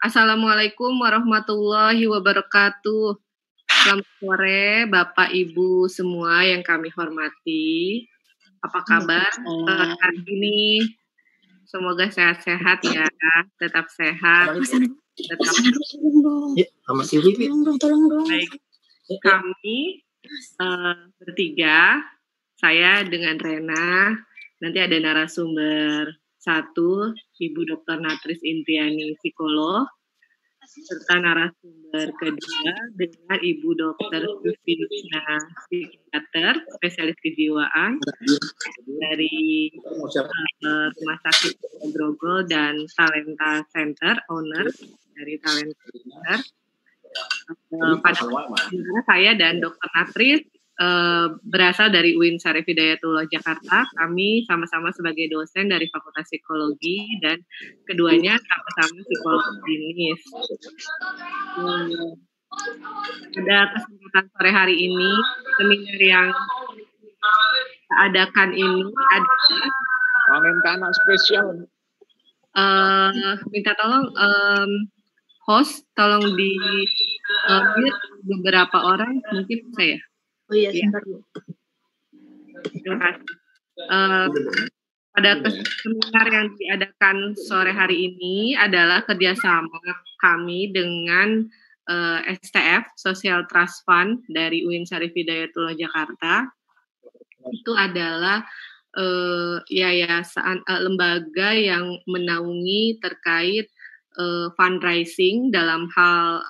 Assalamualaikum warahmatullahi wabarakatuh. Selamat sore Bapak Ibu semua yang kami hormati. Apa kabar hari ini? Semoga sehat-sehat ya, tetap sehat. Tetap sama ya, tolong dong. Baik. Ya, ya. Kami uh, bertiga, saya dengan Rena, nanti ada narasumber satu, Ibu Dr. Natris Intiani, psikolog, serta narasumber kedua dengan Ibu Dr. Susina, psikiater, spesialis kejiwaan dari uh, Rumah Sakit Grogol dan Talenta Center, owner dari Talenta Center. Uh, pada saya dan Dr. Natris Eh, berasal dari UIN Syarif Hidayatullah Jakarta. Kami sama-sama sebagai dosen dari Fakultas Psikologi dan keduanya sama-sama psikolog klinis. Hmm. Ada kesempatan sore hari ini, seminar yang adakan ini ada panen tanah spesial. Uh, minta tolong um, host tolong di uh, beberapa orang mungkin saya. Oh iya, iya, sebentar Bu. Terima kasih. Uh, pada iya. seminar yang diadakan sore hari ini adalah kerjasama kami dengan uh, eh, STF Social Trust Fund dari UIN Syarif Hidayatullah Jakarta. Itu adalah uh, yayasan uh, lembaga yang menaungi terkait uh, fundraising dalam hal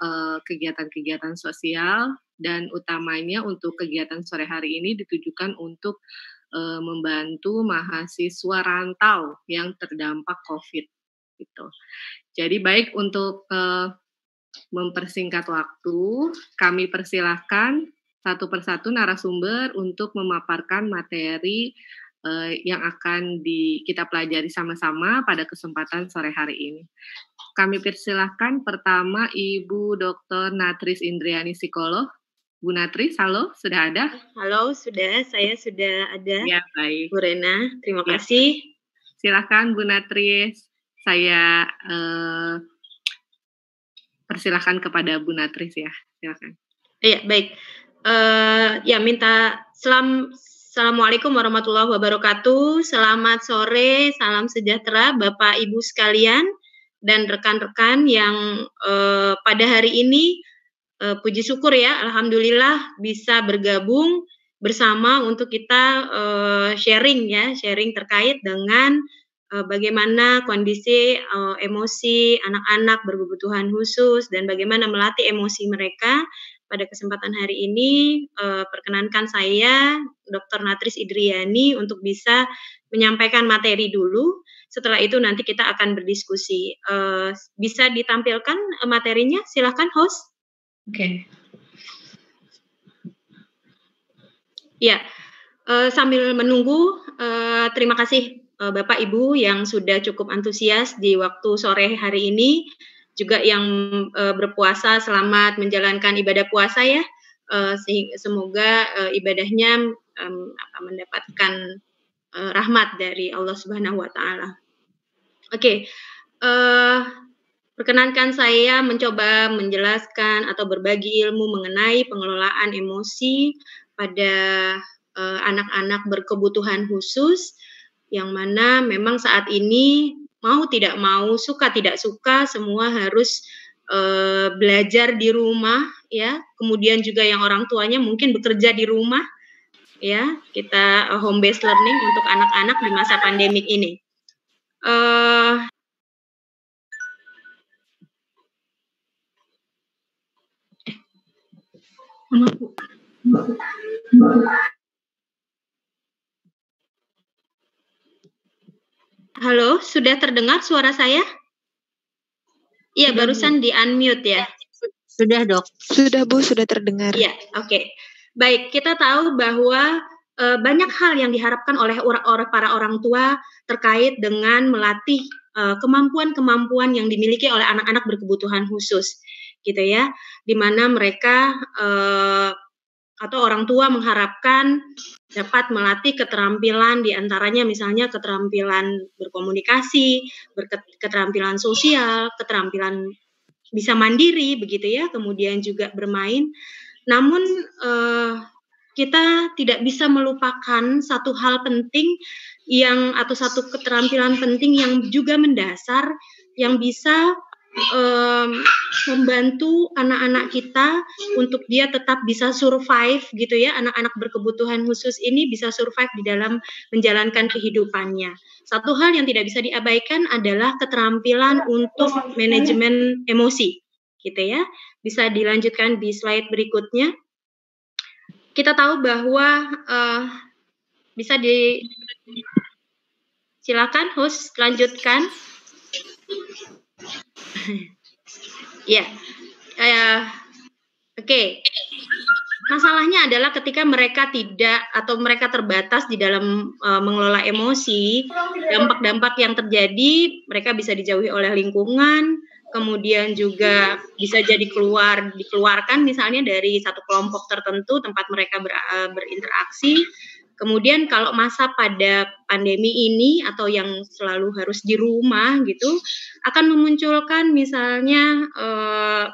kegiatan-kegiatan uh, sosial dan utamanya untuk kegiatan sore hari ini ditujukan untuk e, membantu mahasiswa rantau yang terdampak COVID gitu. Jadi baik untuk e, mempersingkat waktu, kami persilahkan satu persatu narasumber untuk memaparkan materi e, yang akan di, kita pelajari sama-sama pada kesempatan sore hari ini kami persilahkan pertama Ibu Dr. Natris Indriani Psikolog. Bu Natri, halo, sudah ada? Halo, sudah, saya sudah ada. Ya, baik. Bu Rena, terima ya. kasih. Silakan Bu Natri, saya eh, persilahkan kepada Bu Natri ya, silakan. Iya, baik. Uh, ya, minta selam, Assalamualaikum warahmatullahi wabarakatuh. Selamat sore, salam sejahtera Bapak Ibu sekalian dan rekan-rekan yang eh, pada hari ini uh, puji syukur ya, alhamdulillah bisa bergabung bersama untuk kita uh, sharing ya, sharing terkait dengan uh, bagaimana kondisi uh, emosi anak-anak berkebutuhan khusus dan bagaimana melatih emosi mereka. Pada kesempatan hari ini uh, perkenankan saya Dr. Natris Idriani untuk bisa menyampaikan materi dulu. Setelah itu nanti kita akan berdiskusi. bisa ditampilkan materinya? Silahkan host. Oke. Okay. Ya, uh, sambil menunggu, uh, terima kasih uh, Bapak Ibu yang sudah cukup antusias di waktu sore hari ini, juga yang uh, berpuasa selamat menjalankan ibadah puasa ya. Uh, semoga uh, ibadahnya um, mendapatkan uh, rahmat dari Allah Subhanahu Wa Taala. Oke, okay. uh, Perkenankan saya mencoba menjelaskan atau berbagi ilmu mengenai pengelolaan emosi pada eh, anak-anak uh, berkebutuhan khusus yang mana memang saat ini mau tidak mau suka tidak suka semua harus uh, belajar di rumah ya kemudian juga yang orang tuanya mungkin bekerja di rumah ya kita eh, home based learning untuk anak-anak di masa pandemik ini uh, Halo, sudah terdengar suara saya? Iya, barusan di unmute ya. Sudah, Dok. Sudah, Bu, sudah terdengar. Iya, oke. Okay. Baik, kita tahu bahwa e, banyak hal yang diharapkan oleh orang or para orang tua terkait dengan melatih e, kemampuan-kemampuan yang dimiliki oleh anak-anak berkebutuhan khusus gitu ya, di mana mereka eh, atau orang tua mengharapkan dapat melatih keterampilan diantaranya misalnya keterampilan berkomunikasi, keterampilan sosial, keterampilan bisa mandiri begitu ya, kemudian juga bermain. Namun eh, kita tidak bisa melupakan satu hal penting yang atau satu keterampilan penting yang juga mendasar yang bisa um, membantu anak-anak kita untuk dia tetap bisa survive gitu ya anak-anak berkebutuhan khusus ini bisa survive di dalam menjalankan kehidupannya. Satu hal yang tidak bisa diabaikan adalah keterampilan untuk manajemen emosi gitu ya. Bisa dilanjutkan di slide berikutnya. Kita tahu bahwa uh, bisa di silakan host lanjutkan ya, uh, oke. Okay. Masalahnya adalah ketika mereka tidak atau mereka terbatas di dalam uh, mengelola emosi, dampak-dampak yang terjadi mereka bisa dijauhi oleh lingkungan, kemudian juga bisa jadi keluar dikeluarkan misalnya dari satu kelompok tertentu tempat mereka ber, uh, berinteraksi Kemudian kalau masa pada pandemi ini atau yang selalu harus di rumah gitu akan memunculkan misalnya eh,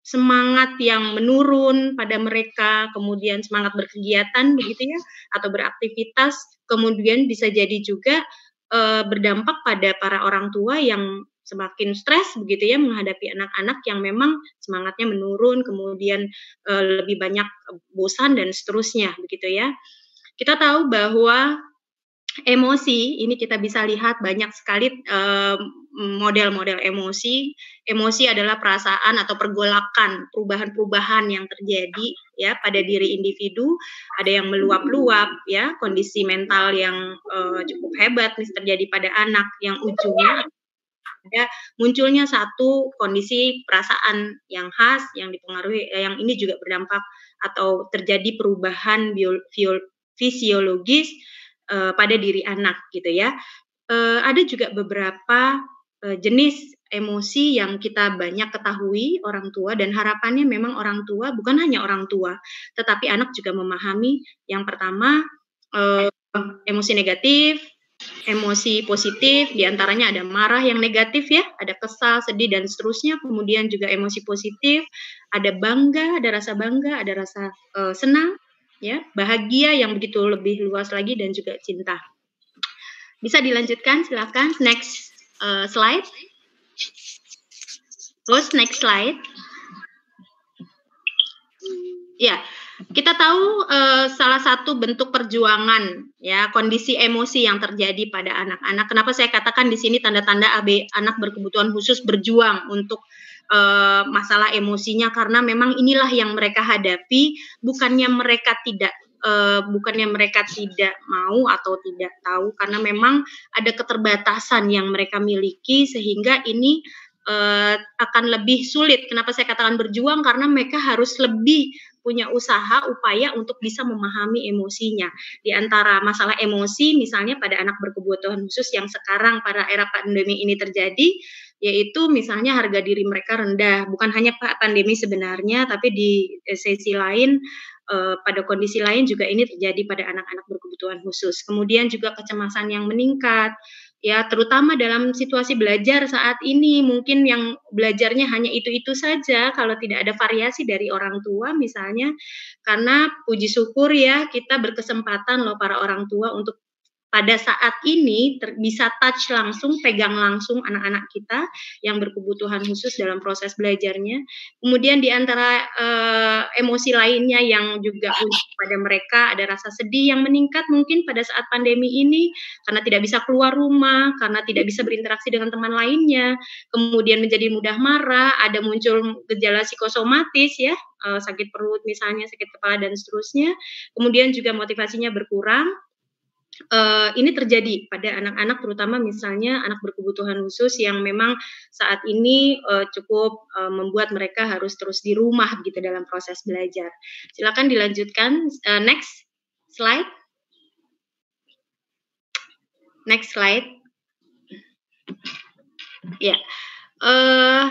semangat yang menurun pada mereka, kemudian semangat berkegiatan begitu ya atau beraktivitas, kemudian bisa jadi juga eh, berdampak pada para orang tua yang semakin stres begitu ya menghadapi anak-anak yang memang semangatnya menurun, kemudian eh, lebih banyak bosan dan seterusnya begitu ya. Kita tahu bahwa emosi ini kita bisa lihat banyak sekali eh, model-model uh, emosi. Emosi adalah perasaan atau pergolakan, perubahan-perubahan yang terjadi ya pada diri individu. Ada yang meluap-luap ya, kondisi mental yang uh, cukup hebat mis terjadi pada anak yang ujungnya ada munculnya satu kondisi perasaan yang khas yang dipengaruhi eh, yang ini juga berdampak atau terjadi perubahan bio, bio, fisiologis e, pada diri anak gitu ya. E, ada juga beberapa e, jenis emosi yang kita banyak ketahui orang tua dan harapannya memang orang tua bukan hanya orang tua tetapi anak juga memahami yang pertama e, emosi negatif emosi positif diantaranya ada marah yang negatif ya ada kesal sedih dan seterusnya kemudian juga emosi positif ada bangga ada rasa bangga ada rasa e, senang ya bahagia yang begitu lebih luas lagi dan juga cinta bisa dilanjutkan silakan next uh, slide terus next slide ya kita tahu uh, salah satu bentuk perjuangan ya kondisi emosi yang terjadi pada anak-anak. Kenapa saya katakan di sini tanda-tanda AB anak berkebutuhan khusus berjuang untuk uh, masalah emosinya karena memang inilah yang mereka hadapi bukannya mereka tidak uh, bukannya mereka tidak mau atau tidak tahu karena memang ada keterbatasan yang mereka miliki sehingga ini uh, akan lebih sulit. Kenapa saya katakan berjuang karena mereka harus lebih punya usaha upaya untuk bisa memahami emosinya. Di antara masalah emosi misalnya pada anak berkebutuhan khusus yang sekarang pada era pandemi ini terjadi yaitu misalnya harga diri mereka rendah bukan hanya pak pandemi sebenarnya tapi di eh, sesi lain eh, pada kondisi lain juga ini terjadi pada anak-anak berkebutuhan khusus kemudian juga kecemasan yang meningkat ya terutama dalam situasi belajar saat ini mungkin yang belajarnya hanya itu-itu saja kalau tidak ada variasi dari orang tua misalnya karena puji syukur ya kita berkesempatan loh para orang tua untuk pada saat ini ter, bisa touch langsung, pegang langsung anak-anak kita yang berkebutuhan khusus dalam proses belajarnya. Kemudian di antara uh, emosi lainnya yang juga pada mereka ada rasa sedih yang meningkat mungkin pada saat pandemi ini karena tidak bisa keluar rumah, karena tidak bisa berinteraksi dengan teman lainnya, kemudian menjadi mudah marah, ada muncul gejala psikosomatis ya, eh, sakit perut misalnya, sakit kepala dan seterusnya. Kemudian juga motivasinya berkurang uh, ini terjadi pada anak-anak terutama misalnya anak berkebutuhan khusus yang memang saat ini uh, cukup uh, membuat mereka harus terus di rumah gitu dalam proses belajar. Silakan dilanjutkan uh, next slide. Next slide. Ya. Yeah. Uh,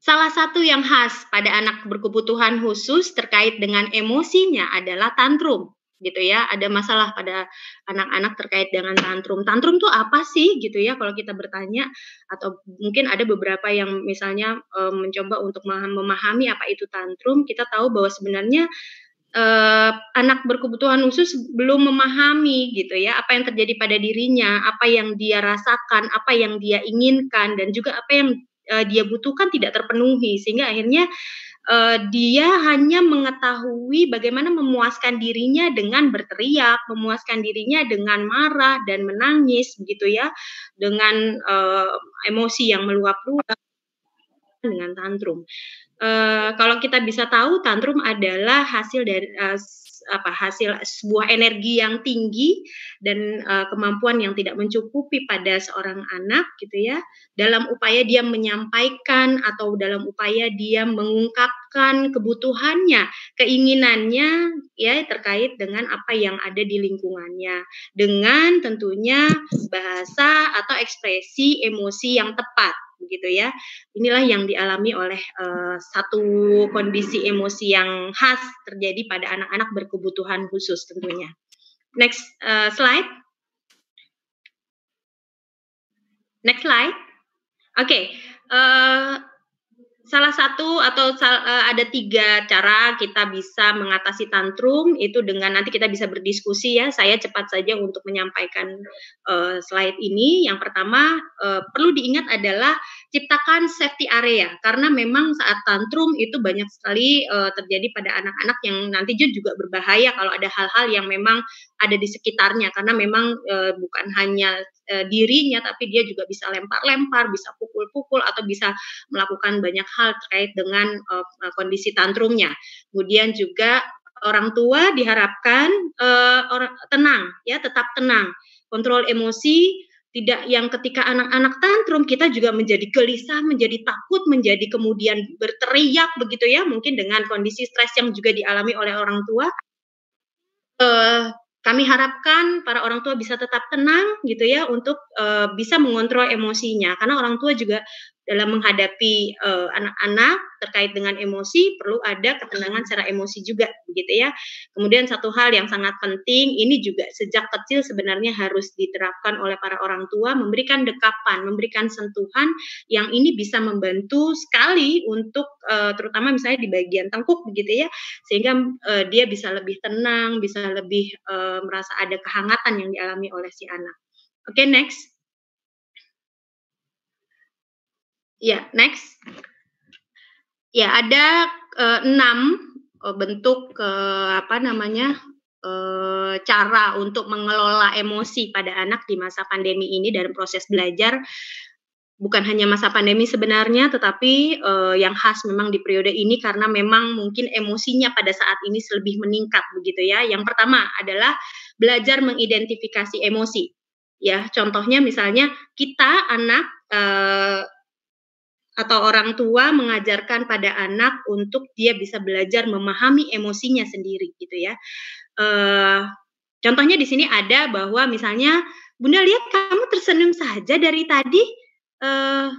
Salah satu yang khas pada anak berkebutuhan khusus terkait dengan emosinya adalah tantrum gitu ya ada masalah pada anak-anak terkait dengan tantrum tantrum tuh apa sih gitu ya kalau kita bertanya atau mungkin ada beberapa yang misalnya e, mencoba untuk memahami apa itu tantrum kita tahu bahwa sebenarnya e, anak berkebutuhan khusus belum memahami gitu ya apa yang terjadi pada dirinya, apa yang dia rasakan, apa yang dia inginkan dan juga apa yang e, dia butuhkan tidak terpenuhi sehingga akhirnya uh, dia hanya mengetahui bagaimana memuaskan dirinya dengan berteriak, memuaskan dirinya dengan marah dan menangis begitu ya, dengan uh, emosi yang meluap-luap dengan tantrum. Uh, kalau kita bisa tahu tantrum adalah hasil dari uh, apa hasil sebuah energi yang tinggi dan uh, kemampuan yang tidak mencukupi pada seorang anak gitu ya dalam upaya dia menyampaikan atau dalam upaya dia mengungkap akan kebutuhannya, keinginannya ya terkait dengan apa yang ada di lingkungannya dengan tentunya bahasa atau ekspresi emosi yang tepat begitu ya. Inilah yang dialami oleh uh, satu kondisi emosi yang khas terjadi pada anak-anak berkebutuhan khusus tentunya. Next uh, slide. Next slide. Oke, okay. uh, eh, salah satu atau sal, eh, ada tiga cara kita bisa mengatasi tantrum itu dengan nanti kita bisa berdiskusi ya saya cepat saja untuk menyampaikan uh, slide ini yang pertama uh, perlu diingat adalah ciptakan safety area karena memang saat tantrum itu banyak sekali uh, terjadi pada anak-anak yang nanti juga berbahaya kalau ada hal-hal yang memang ada di sekitarnya karena memang uh, bukan hanya uh, dirinya tapi dia juga bisa lempar-lempar, bisa pukul-pukul atau bisa melakukan banyak hal terkait dengan uh, kondisi tantrumnya. Kemudian juga orang tua diharapkan uh, tenang ya, tetap tenang, kontrol emosi tidak yang ketika anak-anak tantrum kita juga menjadi gelisah, menjadi takut, menjadi kemudian berteriak begitu ya, mungkin dengan kondisi stres yang juga dialami oleh orang tua. Uh, kami harapkan para orang tua bisa tetap tenang gitu ya untuk uh, bisa mengontrol emosinya karena orang tua juga dalam menghadapi eh, anak-anak uh, terkait dengan emosi perlu ada ketenangan secara emosi juga gitu ya. Kemudian satu hal yang sangat penting ini juga sejak kecil sebenarnya harus diterapkan oleh para orang tua memberikan dekapan, memberikan sentuhan yang ini bisa membantu sekali untuk uh, terutama misalnya di bagian tengkuk begitu ya sehingga uh, dia bisa lebih tenang, bisa lebih uh, merasa ada kehangatan yang dialami oleh si anak. Oke, okay, next. Ya, next. Ya, ada uh, enam uh, bentuk uh, apa namanya cara untuk mengelola emosi pada anak di masa pandemi ini dalam proses belajar. Bukan hanya masa pandemi sebenarnya, tetapi uh, yang khas memang di periode ini karena memang mungkin emosinya pada saat ini lebih meningkat begitu ya. Yang pertama adalah belajar mengidentifikasi emosi. Ya, contohnya misalnya kita anak. Uh, atau orang tua mengajarkan pada anak untuk dia bisa belajar memahami emosinya sendiri gitu ya. Uh, contohnya di sini ada bahwa misalnya Bunda lihat kamu tersenyum saja dari tadi uh,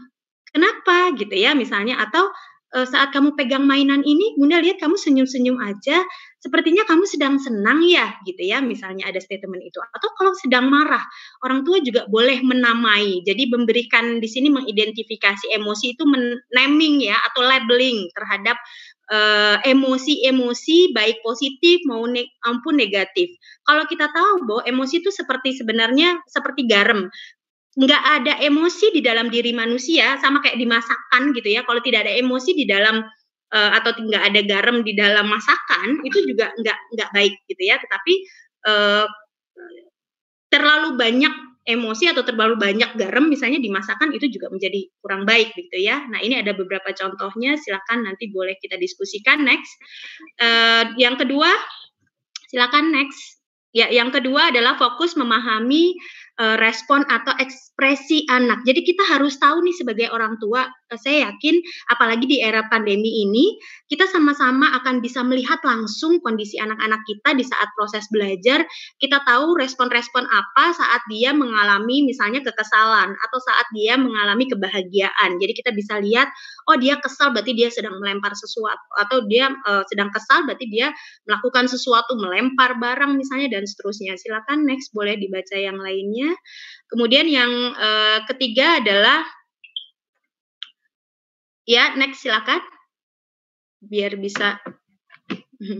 kenapa gitu ya misalnya atau uh, saat kamu pegang mainan ini Bunda lihat kamu senyum-senyum aja sepertinya kamu sedang senang ya gitu ya misalnya ada statement itu atau kalau sedang marah orang tua juga boleh menamai jadi memberikan di sini mengidentifikasi emosi itu men naming ya atau labeling terhadap eh, emosi-emosi uh, baik positif maupun negatif. Kalau kita tahu bahwa emosi itu seperti sebenarnya seperti garam, nggak ada emosi di dalam diri manusia sama kayak dimasakkan gitu ya. Kalau tidak ada emosi di dalam uh, atau tidak ada garam di dalam masakan itu juga nggak nggak baik gitu ya tetapi uh, terlalu banyak emosi atau terlalu banyak garam misalnya dimasakan itu juga menjadi kurang baik gitu ya. Nah ini ada beberapa contohnya, silakan nanti boleh kita diskusikan next. Uh, yang kedua, silakan next. Ya, yang kedua adalah fokus memahami respon atau eks ekspresi anak. Jadi kita harus tahu nih sebagai orang tua, eh, saya yakin apalagi di era pandemi ini, kita sama-sama akan bisa melihat langsung kondisi anak-anak kita di saat proses belajar. Kita tahu respon-respon apa saat dia mengalami misalnya kekesalan atau saat dia mengalami kebahagiaan. Jadi kita bisa lihat, oh dia kesal berarti dia sedang melempar sesuatu atau dia uh, sedang kesal berarti dia melakukan sesuatu melempar barang misalnya dan seterusnya. Silakan next boleh dibaca yang lainnya. Kemudian yang uh, ketiga adalah ya next silakan biar bisa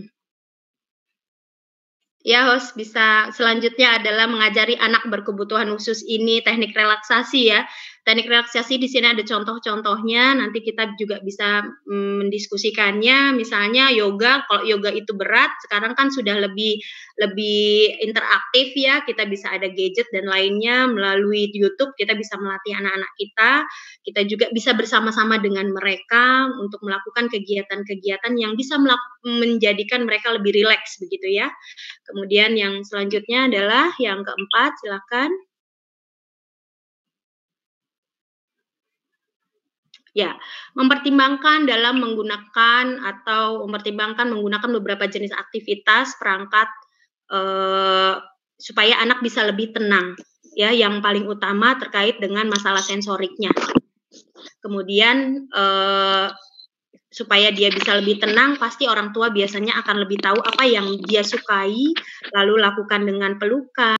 Ya, host bisa selanjutnya adalah mengajari anak berkebutuhan khusus ini teknik relaksasi ya. Teknik relaksasi di sini ada contoh-contohnya, nanti kita juga bisa mm, mendiskusikannya. Misalnya yoga, kalau yoga itu berat, sekarang kan sudah lebih lebih interaktif ya, kita bisa ada gadget dan lainnya melalui YouTube, kita bisa melatih anak-anak kita. Kita juga bisa bersama-sama dengan mereka untuk melakukan kegiatan-kegiatan yang bisa menjadikan mereka lebih rileks begitu ya. Kemudian yang selanjutnya adalah yang keempat, silakan. Ya, mempertimbangkan dalam menggunakan atau mempertimbangkan menggunakan beberapa jenis aktivitas perangkat eh, supaya anak bisa lebih tenang. Ya, yang paling utama terkait dengan masalah sensoriknya. Kemudian eh, supaya dia bisa lebih tenang, pasti orang tua biasanya akan lebih tahu apa yang dia sukai, lalu lakukan dengan pelukan,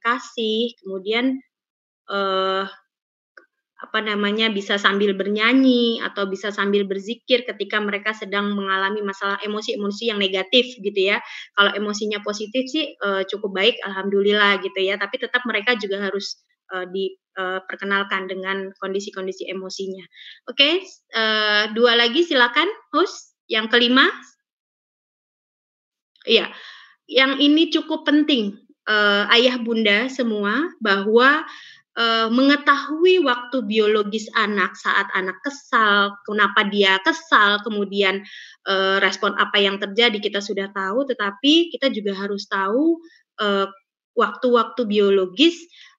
kasih, kemudian eh, apa namanya bisa sambil bernyanyi atau bisa sambil berzikir ketika mereka sedang mengalami masalah emosi-emosi yang negatif gitu ya. Kalau emosinya positif sih e, cukup baik alhamdulillah gitu ya, tapi tetap mereka juga harus e, eh, diperkenalkan eh, dengan kondisi-kondisi emosinya. Oke, e, dua lagi silakan host yang kelima. Iya. Yang ini cukup penting ayah bunda semua bahwa uh, mengetahui waktu biologis anak saat anak kesal, kenapa dia kesal, kemudian uh, respon apa yang terjadi kita sudah tahu, tetapi kita juga harus tahu eh, waktu-waktu uh, biologis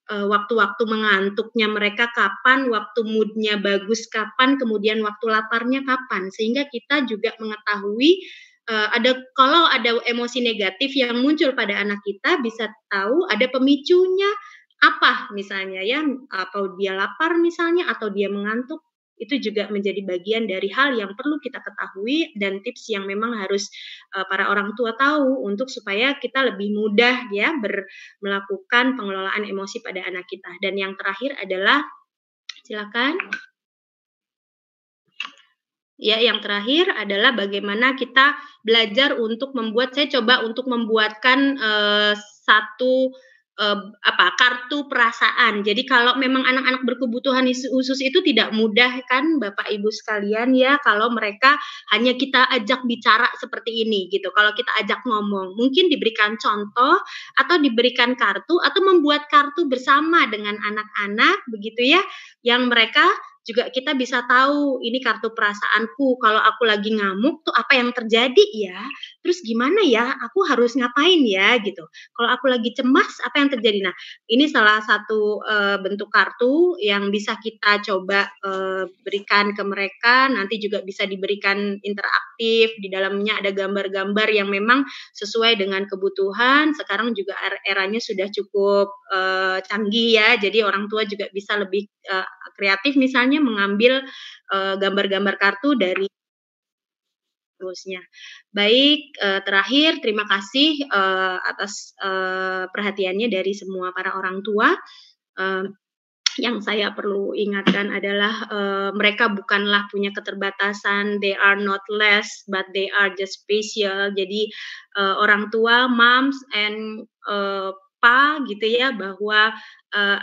waktu-waktu mengantuknya mereka kapan, waktu moodnya bagus kapan, kemudian waktu laparnya kapan, sehingga kita juga mengetahui uh, ada kalau ada emosi negatif yang muncul pada anak kita bisa tahu ada pemicunya, apa misalnya ya atau dia lapar misalnya atau dia mengantuk itu juga menjadi bagian dari hal yang perlu kita ketahui dan tips yang memang harus uh, para orang tua tahu untuk supaya kita lebih mudah ya ber, melakukan pengelolaan emosi pada anak kita dan yang terakhir adalah silakan Ya, yang terakhir adalah bagaimana kita belajar untuk membuat. Saya coba untuk membuatkan uh, satu uh, apa kartu perasaan. Jadi kalau memang anak-anak berkebutuhan khusus itu tidak mudah kan Bapak Ibu sekalian ya kalau mereka hanya kita ajak bicara seperti ini gitu. Kalau kita ajak ngomong, mungkin diberikan contoh atau diberikan kartu atau membuat kartu bersama dengan anak-anak begitu ya yang mereka juga kita bisa tahu ini kartu perasaanku kalau aku lagi ngamuk tuh apa yang terjadi ya terus gimana ya aku harus ngapain ya gitu kalau aku lagi cemas apa yang terjadi nah ini salah satu uh, bentuk kartu yang bisa kita coba uh, berikan ke mereka nanti juga bisa diberikan interaktif di dalamnya ada gambar-gambar yang memang sesuai dengan kebutuhan sekarang juga er, eranya sudah cukup uh, canggih ya jadi orang tua juga bisa lebih uh, kreatif misalnya mengambil gambar-gambar uh, gambar -gambar kartu dari seterusnya. Baik, eh, terakhir terima kasih eh, atas eh, perhatiannya dari semua para orang tua. yang saya perlu ingatkan adalah mereka bukanlah punya keterbatasan they are not less but they are just special jadi orang tua moms and uh, pa gitu ya bahwa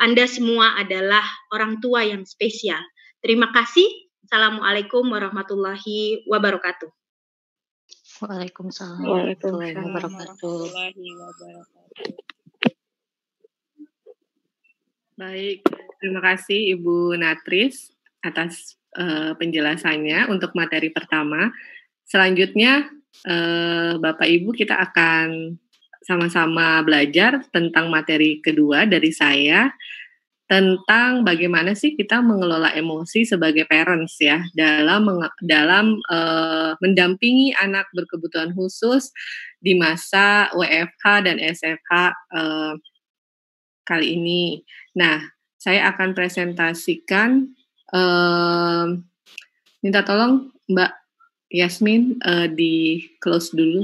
anda semua adalah orang tua yang spesial terima kasih assalamualaikum warahmatullahi wabarakatuh Waalaikumsalam warahmatullahi wabarakatuh. Baik, terima kasih Ibu Natris atas uh, penjelasannya untuk materi pertama. Selanjutnya, uh, Bapak Ibu kita akan sama-sama belajar tentang materi kedua dari saya tentang bagaimana sih kita mengelola emosi sebagai parents ya dalam dalam uh, mendampingi anak berkebutuhan khusus di masa WFH dan SFH uh, eh, kali ini. Nah, saya akan presentasikan uh, minta tolong Mbak Yasmin uh, di close dulu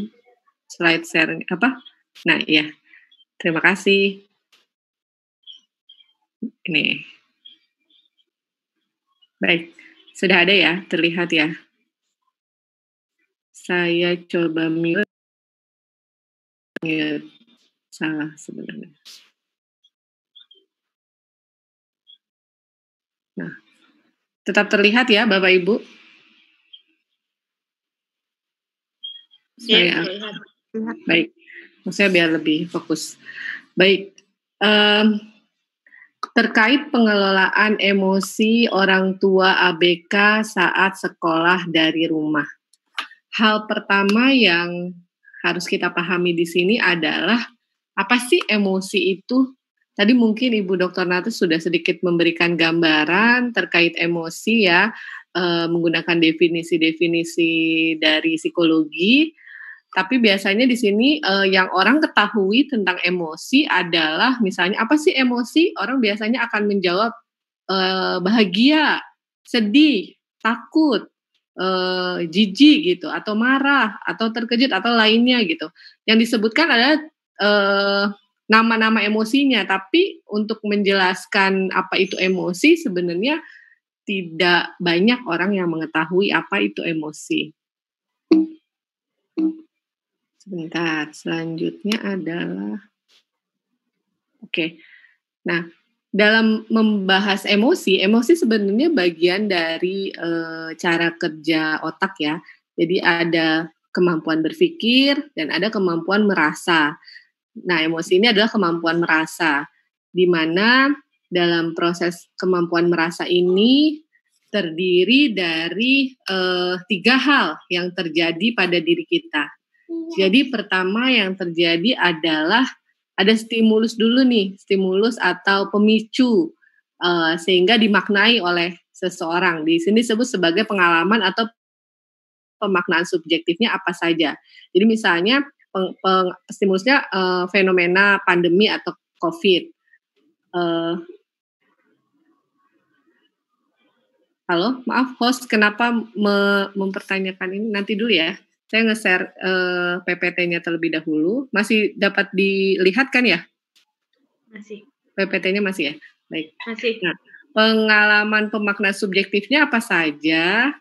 slide share apa? Nah, iya. Terima kasih. Ini. Baik, sudah ada ya, terlihat ya. Saya coba mute. mute. Salah sebenarnya. Nah, tetap terlihat ya Bapak Ibu. Iya, Saya baik, maksudnya biar lebih fokus. Baik, um, terkait pengelolaan emosi orang tua ABK saat sekolah dari rumah. Hal pertama yang harus kita pahami di sini adalah apa sih emosi itu? Tadi mungkin Ibu dokter Nata sudah sedikit memberikan gambaran terkait emosi ya, eh, menggunakan definisi-definisi dari psikologi. Tapi biasanya di sini uh, yang orang ketahui tentang emosi adalah misalnya apa sih emosi? Orang biasanya akan menjawab uh, bahagia, sedih, takut, uh, jijik gitu, atau marah, atau terkejut, atau lainnya gitu. Yang disebutkan adalah uh, nama-nama emosinya, tapi untuk menjelaskan apa itu emosi sebenarnya tidak banyak orang yang mengetahui apa itu emosi. Sebentar, selanjutnya adalah Oke. Okay. Nah, dalam membahas emosi, emosi sebenarnya bagian dari e, cara kerja otak ya. Jadi ada kemampuan berpikir dan ada kemampuan merasa. Nah, emosi ini adalah kemampuan merasa, di mana dalam proses kemampuan merasa ini terdiri dari e, tiga hal yang terjadi pada diri kita. Iya. Jadi pertama yang terjadi adalah ada stimulus dulu nih, stimulus atau pemicu uh, sehingga dimaknai oleh seseorang. Di sini disebut sebagai pengalaman atau pemaknaan subjektifnya apa saja. Jadi misalnya peng, peng, stimulusnya uh, fenomena pandemi atau COVID. Uh, halo, maaf host, kenapa me mempertanyakan ini? Nanti dulu ya saya nge-share uh, eh, PPT-nya terlebih dahulu. Masih dapat dilihat kan ya? Masih. PPT-nya masih ya? Baik. Masih. Nah, pengalaman pemakna subjektifnya apa saja?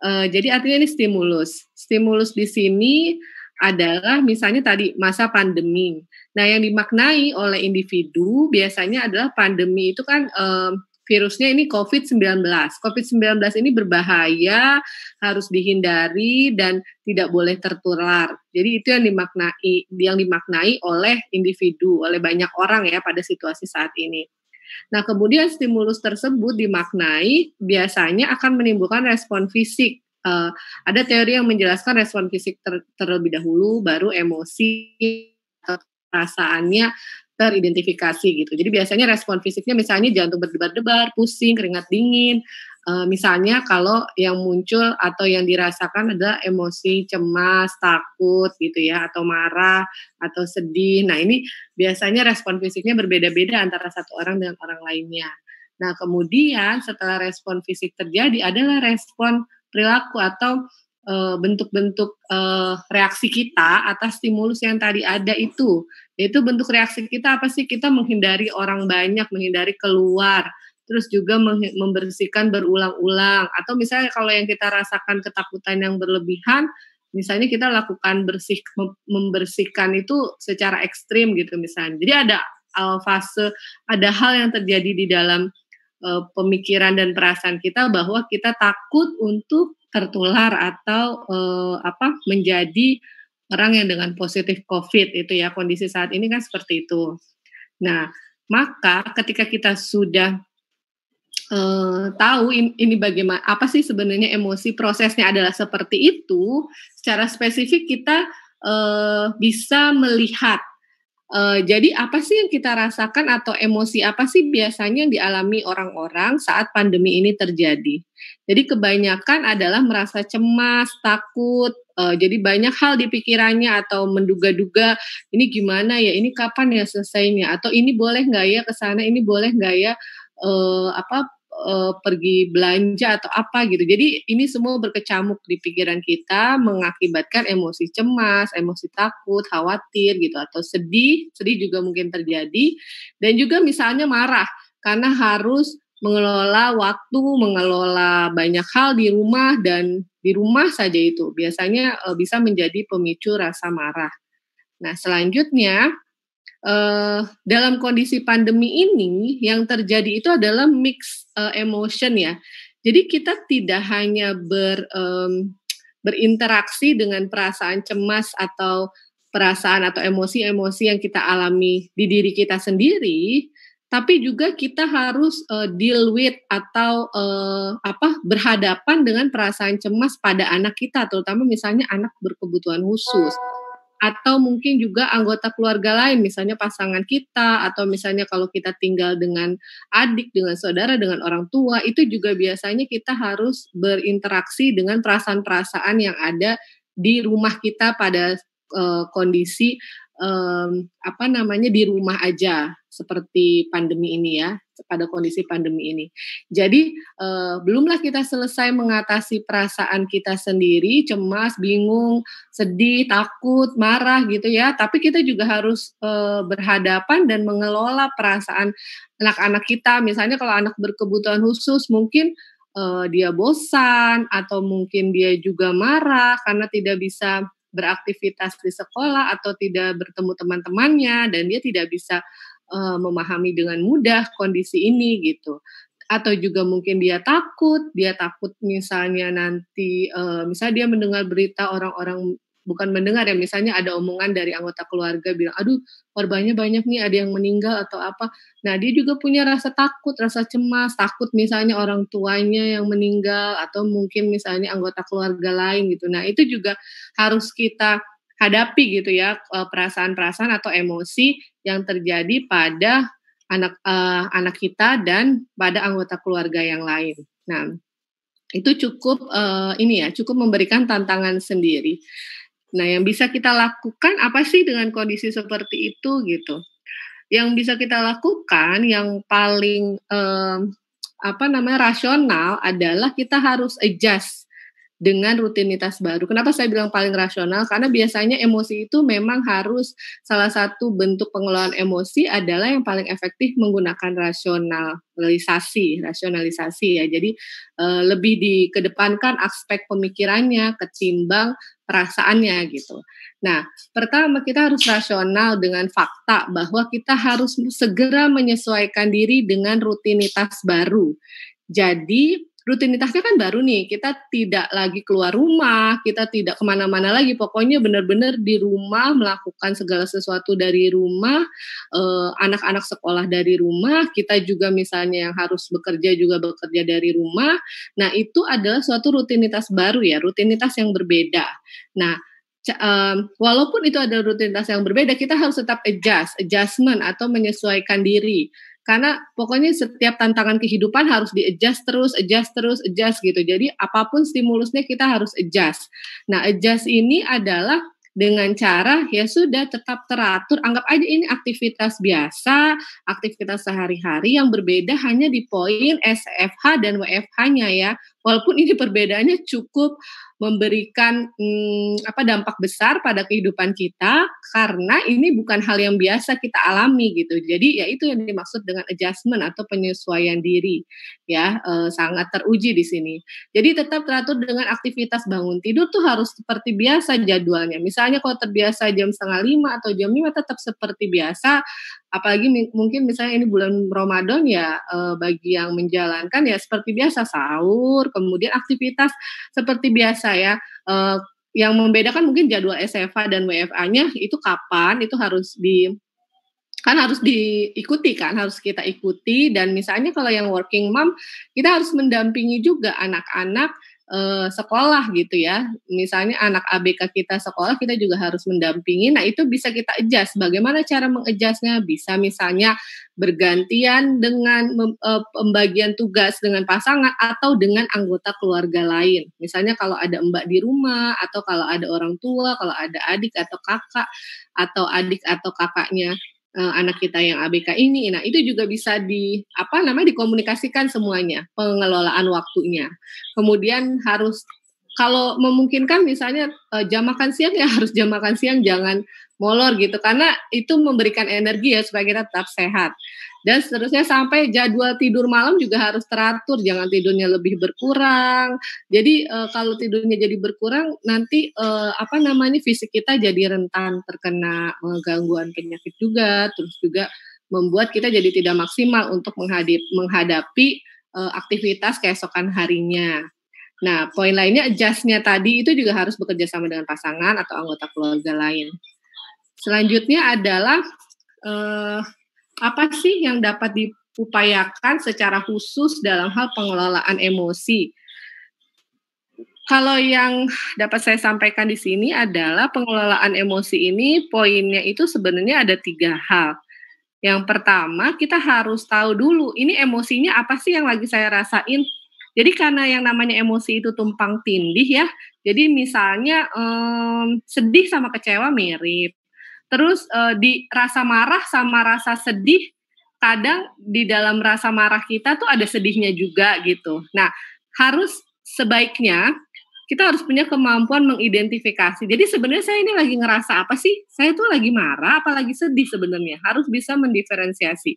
Uh, jadi artinya ini stimulus. Stimulus di sini adalah misalnya tadi masa pandemi. Nah, yang dimaknai oleh individu biasanya adalah pandemi itu kan uh, virusnya ini COVID-19. COVID-19 ini berbahaya, harus dihindari dan tidak boleh tertular. Jadi itu yang dimaknai yang dimaknai oleh individu, oleh banyak orang ya pada situasi saat ini. Nah, kemudian stimulus tersebut dimaknai biasanya akan menimbulkan respon fisik. Uh, ada teori yang menjelaskan respon fisik ter terlebih dahulu, baru emosi, perasaannya teridentifikasi gitu. Jadi biasanya respon fisiknya misalnya jantung berdebar-debar, pusing, keringat dingin. Uh, misalnya kalau yang muncul atau yang dirasakan ada emosi cemas, takut gitu ya, atau marah, atau sedih. Nah ini biasanya respon fisiknya berbeda-beda antara satu orang dengan orang lainnya. Nah kemudian setelah respon fisik terjadi adalah respon perilaku atau Eh, bentuk-bentuk uh, reaksi kita atas stimulus yang tadi ada itu. Yaitu bentuk reaksi kita apa sih? Kita menghindari orang banyak, menghindari keluar, terus juga membersihkan berulang-ulang. Atau misalnya kalau yang kita rasakan ketakutan yang berlebihan, misalnya kita lakukan bersih membersihkan itu secara ekstrim gitu misalnya. Jadi ada uh, fase, ada hal yang terjadi di dalam uh, pemikiran dan perasaan kita bahwa kita takut untuk tertular atau uh, apa menjadi orang yang dengan positif COVID itu ya kondisi saat ini kan seperti itu. Nah, maka ketika kita sudah uh, tahu in, ini bagaimana apa sih sebenarnya emosi prosesnya adalah seperti itu, secara spesifik kita uh, bisa melihat Uh, jadi apa sih yang kita rasakan atau emosi apa sih biasanya yang dialami orang-orang saat pandemi ini terjadi? Jadi kebanyakan adalah merasa cemas, takut, uh, jadi banyak hal di pikirannya atau menduga-duga ini gimana ya, ini kapan ya selesainya, atau ini boleh nggak ya ke sana, ini boleh nggak ya uh, apa uh, pergi belanja atau apa gitu. Jadi ini semua berkecamuk di pikiran kita mengakibatkan emosi cemas, emosi takut, khawatir gitu atau sedih. Sedih juga mungkin terjadi dan juga misalnya marah karena harus mengelola waktu, mengelola banyak hal di rumah dan di rumah saja itu biasanya uh, bisa menjadi pemicu rasa marah. Nah, selanjutnya uh, dalam kondisi pandemi ini yang terjadi itu adalah mix uh, emotion ya. Jadi kita tidak hanya ber um, berinteraksi dengan perasaan cemas atau perasaan atau emosi-emosi yang kita alami di diri kita sendiri, tapi juga kita harus uh, deal with atau uh, apa berhadapan dengan perasaan cemas pada anak kita, terutama misalnya anak berkebutuhan khusus atau mungkin juga anggota keluarga lain misalnya pasangan kita atau misalnya kalau kita tinggal dengan adik dengan saudara dengan orang tua itu juga biasanya kita harus berinteraksi dengan perasaan-perasaan yang ada di rumah kita pada uh, kondisi um, apa namanya di rumah aja seperti pandemi ini ya pada kondisi pandemi ini. Jadi uh, belumlah kita selesai mengatasi perasaan kita sendiri, cemas, bingung, sedih, takut, marah gitu ya. Tapi kita juga harus uh, berhadapan dan mengelola perasaan anak-anak kita. Misalnya kalau anak berkebutuhan khusus mungkin uh, dia bosan atau mungkin dia juga marah karena tidak bisa beraktivitas di sekolah atau tidak bertemu teman-temannya dan dia tidak bisa uh, memahami dengan mudah kondisi ini gitu atau juga mungkin dia takut dia takut misalnya nanti uh, misalnya dia mendengar berita orang-orang bukan mendengar ya misalnya ada omongan dari anggota keluarga bilang aduh korbannya banyak nih ada yang meninggal atau apa nah dia juga punya rasa takut rasa cemas takut misalnya orang tuanya yang meninggal atau mungkin misalnya anggota keluarga lain gitu nah itu juga harus kita hadapi gitu ya e, perasaan-perasaan atau emosi yang terjadi pada anak uh, anak kita dan pada anggota keluarga yang lain nah itu cukup uh, ini ya cukup memberikan tantangan sendiri Nah, yang bisa kita lakukan apa sih dengan kondisi seperti itu gitu? Yang bisa kita lakukan yang paling eh, apa namanya rasional adalah kita harus adjust dengan rutinitas baru. Kenapa saya bilang paling rasional? Karena biasanya emosi itu memang harus salah satu bentuk pengelolaan emosi adalah yang paling efektif menggunakan rasionalisasi, rasionalisasi ya. Jadi eh, lebih dikedepankan aspek pemikirannya ketimbang perasaannya gitu. Nah, pertama kita harus rasional dengan fakta bahwa kita harus segera menyesuaikan diri dengan rutinitas baru. Jadi rutinitasnya kan baru nih kita tidak lagi keluar rumah kita tidak kemana-mana lagi pokoknya benar-benar di rumah melakukan segala sesuatu dari rumah eh, anak-anak sekolah dari rumah kita juga misalnya yang harus bekerja juga bekerja dari rumah nah itu adalah suatu rutinitas baru ya rutinitas yang berbeda nah um, walaupun itu adalah rutinitas yang berbeda, kita harus tetap adjust, adjustment atau menyesuaikan diri karena pokoknya setiap tantangan kehidupan harus di-adjust terus, adjust terus, adjust gitu. Jadi apapun stimulusnya kita harus adjust. Nah, adjust ini adalah dengan cara ya sudah tetap teratur, anggap aja ini aktivitas biasa, aktivitas sehari-hari yang berbeda hanya di poin SFH dan WFH-nya ya walaupun ini perbedaannya cukup memberikan hmm, apa dampak besar pada kehidupan kita karena ini bukan hal yang biasa kita alami gitu. Jadi ya itu yang dimaksud dengan adjustment atau penyesuaian diri ya e, sangat teruji di sini. Jadi tetap teratur dengan aktivitas bangun tidur tuh harus seperti biasa jadwalnya. Misalnya kalau terbiasa jam setengah lima atau jam lima tetap seperti biasa. Apalagi mungkin misalnya ini bulan Ramadan ya e, bagi yang menjalankan ya seperti biasa sahur, kemudian aktivitas seperti biasa ya uh, yang membedakan mungkin jadwal SFA dan WFA-nya itu kapan itu harus di kan harus diikuti kan harus kita ikuti dan misalnya kalau yang working mom kita harus mendampingi juga anak-anak uh, sekolah gitu ya. Misalnya anak ABK kita sekolah, kita juga harus mendampingi. Nah itu bisa kita adjust. Bagaimana cara mengadjustnya? Bisa misalnya bergantian dengan uh, pembagian tugas dengan pasangan atau dengan anggota keluarga lain. Misalnya kalau ada mbak di rumah atau kalau ada orang tua, kalau ada adik atau kakak atau adik atau kakaknya uh, anak kita yang ABK ini. Nah, itu juga bisa di apa namanya dikomunikasikan semuanya, pengelolaan waktunya. Kemudian harus kalau memungkinkan misalnya uh, jam makan siang ya harus jam makan siang jangan molor gitu karena itu memberikan energi ya supaya kita tetap sehat dan seterusnya sampai jadwal tidur malam juga harus teratur jangan tidurnya lebih berkurang jadi e, kalau tidurnya jadi berkurang nanti e, apa namanya fisik kita jadi rentan terkena e, gangguan penyakit juga terus juga membuat kita jadi tidak maksimal untuk menghadip menghadapi e, aktivitas keesokan harinya Nah, poin lainnya adjustnya tadi itu juga harus bekerja sama dengan pasangan atau anggota keluarga lain. Selanjutnya adalah eh, apa sih yang dapat diupayakan secara khusus dalam hal pengelolaan emosi? Kalau yang dapat saya sampaikan di sini adalah pengelolaan emosi ini poinnya itu sebenarnya ada tiga hal. Yang pertama kita harus tahu dulu ini emosinya apa sih yang lagi saya rasain. Jadi karena yang namanya emosi itu tumpang tindih ya. Jadi misalnya um, sedih sama kecewa mirip, Terus uh, di rasa marah sama rasa sedih kadang di dalam rasa marah kita tuh ada sedihnya juga gitu. Nah, harus sebaiknya kita harus punya kemampuan mengidentifikasi. Jadi sebenarnya saya ini lagi ngerasa apa sih? Saya tuh lagi marah, apalagi sedih sebenarnya. Harus bisa mendiferensiasi.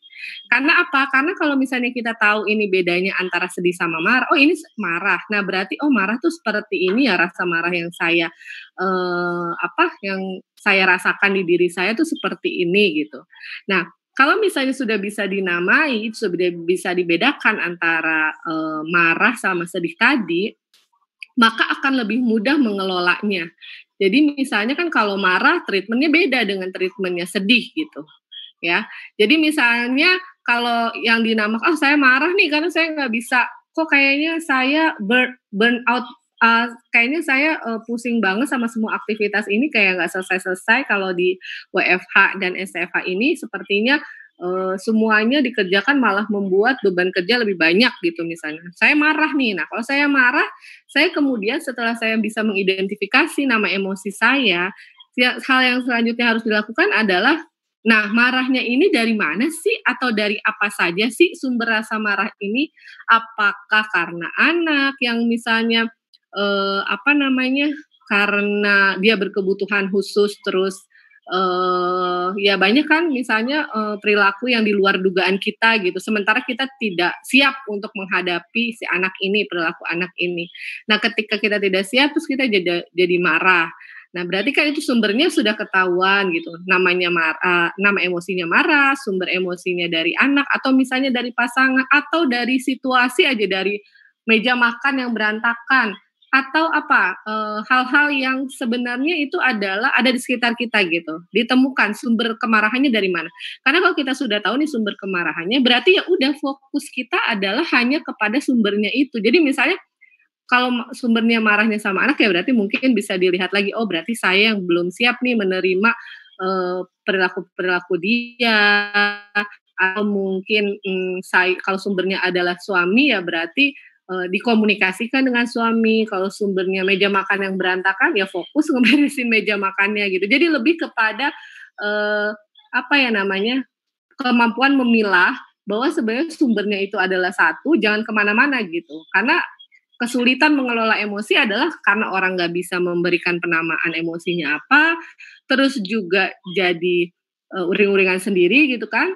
Karena apa? Karena kalau misalnya kita tahu ini bedanya antara sedih sama marah. Oh ini marah. Nah berarti oh marah tuh seperti ini ya rasa marah yang saya eh, apa yang saya rasakan di diri saya tuh seperti ini gitu. Nah kalau misalnya sudah bisa dinamai, sudah bisa dibedakan antara e, marah sama sedih tadi, maka akan lebih mudah mengelolanya. Jadi misalnya kan kalau marah treatmentnya beda dengan treatmentnya sedih gitu ya. Jadi misalnya kalau yang dinamakan oh saya marah nih karena saya nggak bisa kok kayaknya saya burn, burn out uh, kayaknya saya uh, pusing banget sama semua aktivitas ini kayak nggak selesai-selesai kalau di WFH dan SFH ini sepertinya Eh, semuanya dikerjakan malah membuat beban kerja lebih banyak gitu misalnya. Saya marah nih. Nah, kalau saya marah, saya kemudian setelah saya bisa mengidentifikasi nama emosi saya, ya, hal yang selanjutnya harus dilakukan adalah nah, marahnya ini dari mana sih atau dari apa saja sih sumber rasa marah ini? Apakah karena anak yang misalnya eh, apa namanya? karena dia berkebutuhan khusus terus uh, ya banyak kan misalnya uh, perilaku yang di luar dugaan kita gitu sementara kita tidak siap untuk menghadapi si anak ini perilaku anak ini nah ketika kita tidak siap terus kita jadi jadi marah nah berarti kan itu sumbernya sudah ketahuan gitu namanya marah eh, uh, nama emosinya marah sumber emosinya dari anak atau misalnya dari pasangan atau dari situasi aja dari meja makan yang berantakan atau apa eh, hal-hal e, yang sebenarnya itu adalah ada di sekitar kita gitu ditemukan sumber kemarahannya dari mana karena kalau kita sudah tahu nih sumber kemarahannya berarti ya udah fokus kita adalah hanya kepada sumbernya itu jadi misalnya kalau sumbernya marahnya sama anak ya berarti mungkin bisa dilihat lagi oh berarti saya yang belum siap nih menerima perilaku-perilaku eh, dia atau mungkin hmm, saya kalau sumbernya adalah suami ya berarti Eh, dikomunikasikan dengan suami. Kalau sumbernya meja makan yang berantakan, ya fokus ngeberesin meja makannya gitu. Jadi lebih kepada eh, apa ya namanya kemampuan memilah bahwa sebenarnya sumbernya itu adalah satu, jangan kemana-mana gitu. Karena kesulitan mengelola emosi adalah karena orang nggak bisa memberikan penamaan emosinya apa, terus juga jadi uh, uring-uringan sendiri gitu kan.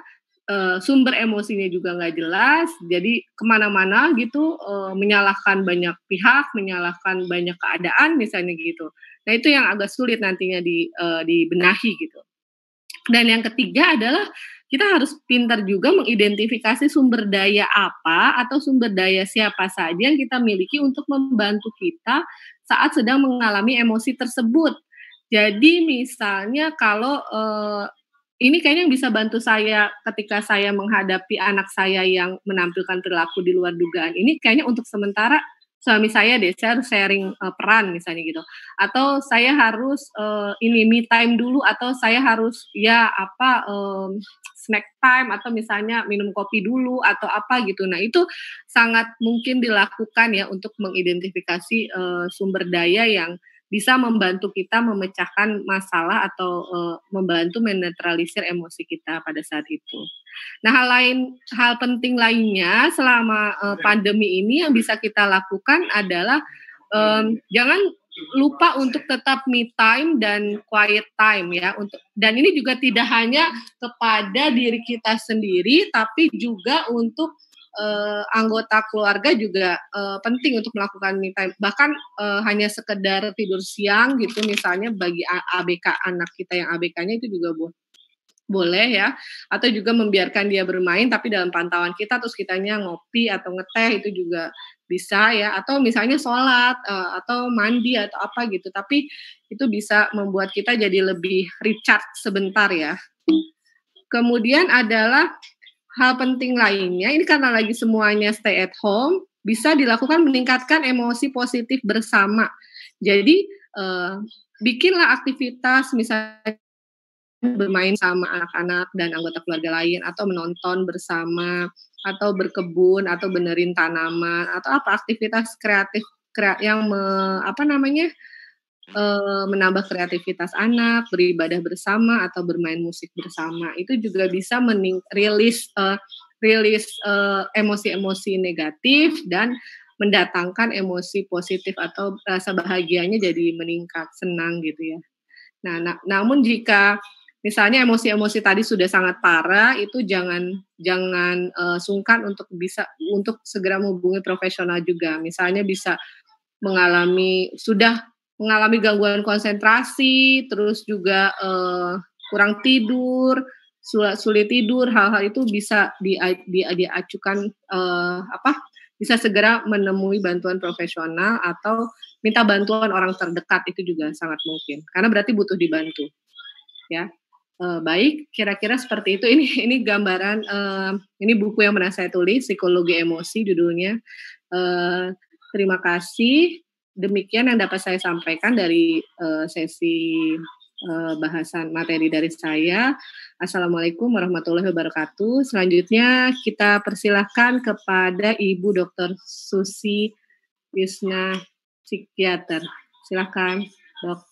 Eh, sumber emosinya juga nggak jelas jadi kemana-mana gitu eh, menyalahkan banyak pihak menyalahkan banyak keadaan misalnya gitu nah itu yang agak sulit nantinya di eh, dibenahi gitu dan yang ketiga adalah kita harus pintar juga mengidentifikasi sumber daya apa atau sumber daya siapa saja yang kita miliki untuk membantu kita saat sedang mengalami emosi tersebut. Jadi misalnya kalau eh, ini kayaknya yang bisa bantu saya ketika saya menghadapi anak saya yang menampilkan perilaku di luar dugaan ini kayaknya untuk sementara suami saya deh saya harus sharing uh, peran misalnya gitu atau saya harus uh, ini me time dulu atau saya harus ya apa um, snack time atau misalnya minum kopi dulu atau apa gitu nah itu sangat mungkin dilakukan ya untuk mengidentifikasi uh, sumber daya yang bisa membantu kita memecahkan masalah atau uh, membantu menetralisir emosi kita pada saat itu. Nah, hal lain hal penting lainnya selama uh, pandemi ini yang bisa kita lakukan adalah um, jangan lupa untuk tetap me time dan quiet time ya untuk dan ini juga tidak hanya kepada diri kita sendiri tapi juga untuk uh, anggota keluarga juga uh, penting untuk melakukan me time. Bahkan uh, hanya sekedar tidur siang gitu misalnya bagi ABK anak kita yang ABK-nya itu juga bo boleh ya atau juga membiarkan dia bermain tapi dalam pantauan kita terus kitanya ngopi atau ngeteh itu juga bisa ya atau misalnya sholat uh, atau mandi atau apa gitu tapi itu bisa membuat kita jadi lebih recharge sebentar ya kemudian adalah hal penting lainnya, ini karena lagi semuanya stay at home, bisa dilakukan meningkatkan emosi positif bersama. Jadi eh, bikinlah aktivitas misalnya bermain sama anak-anak dan anggota keluarga lain atau menonton bersama atau berkebun atau benerin tanaman atau apa aktivitas kreatif kre, yang me, apa namanya Eh, menambah kreativitas anak, beribadah bersama atau bermain musik bersama itu juga bisa mening rilis uh, rilis uh, emosi-emosi negatif dan mendatangkan emosi positif atau rasa bahagianya jadi meningkat senang gitu ya. Nah, na namun jika misalnya emosi-emosi tadi sudah sangat parah itu jangan jangan uh, sungkan untuk bisa untuk segera menghubungi profesional juga. Misalnya bisa mengalami sudah mengalami gangguan konsentrasi, terus juga uh, kurang tidur, sulit, sulit tidur, hal-hal itu bisa di, di, diacukan uh, apa? Bisa segera menemui bantuan profesional atau minta bantuan orang terdekat itu juga sangat mungkin karena berarti butuh dibantu, ya. E, baik, kira-kira seperti itu. Ini ini gambaran e, ini buku yang pernah saya tulis, Psikologi Emosi judulnya. E, terima kasih demikian yang dapat saya sampaikan dari uh, sesi uh, bahasan materi dari saya. Assalamualaikum warahmatullahi wabarakatuh. Selanjutnya kita persilahkan kepada Ibu Dr. Susi Yusna Psikiater. Silahkan, dok.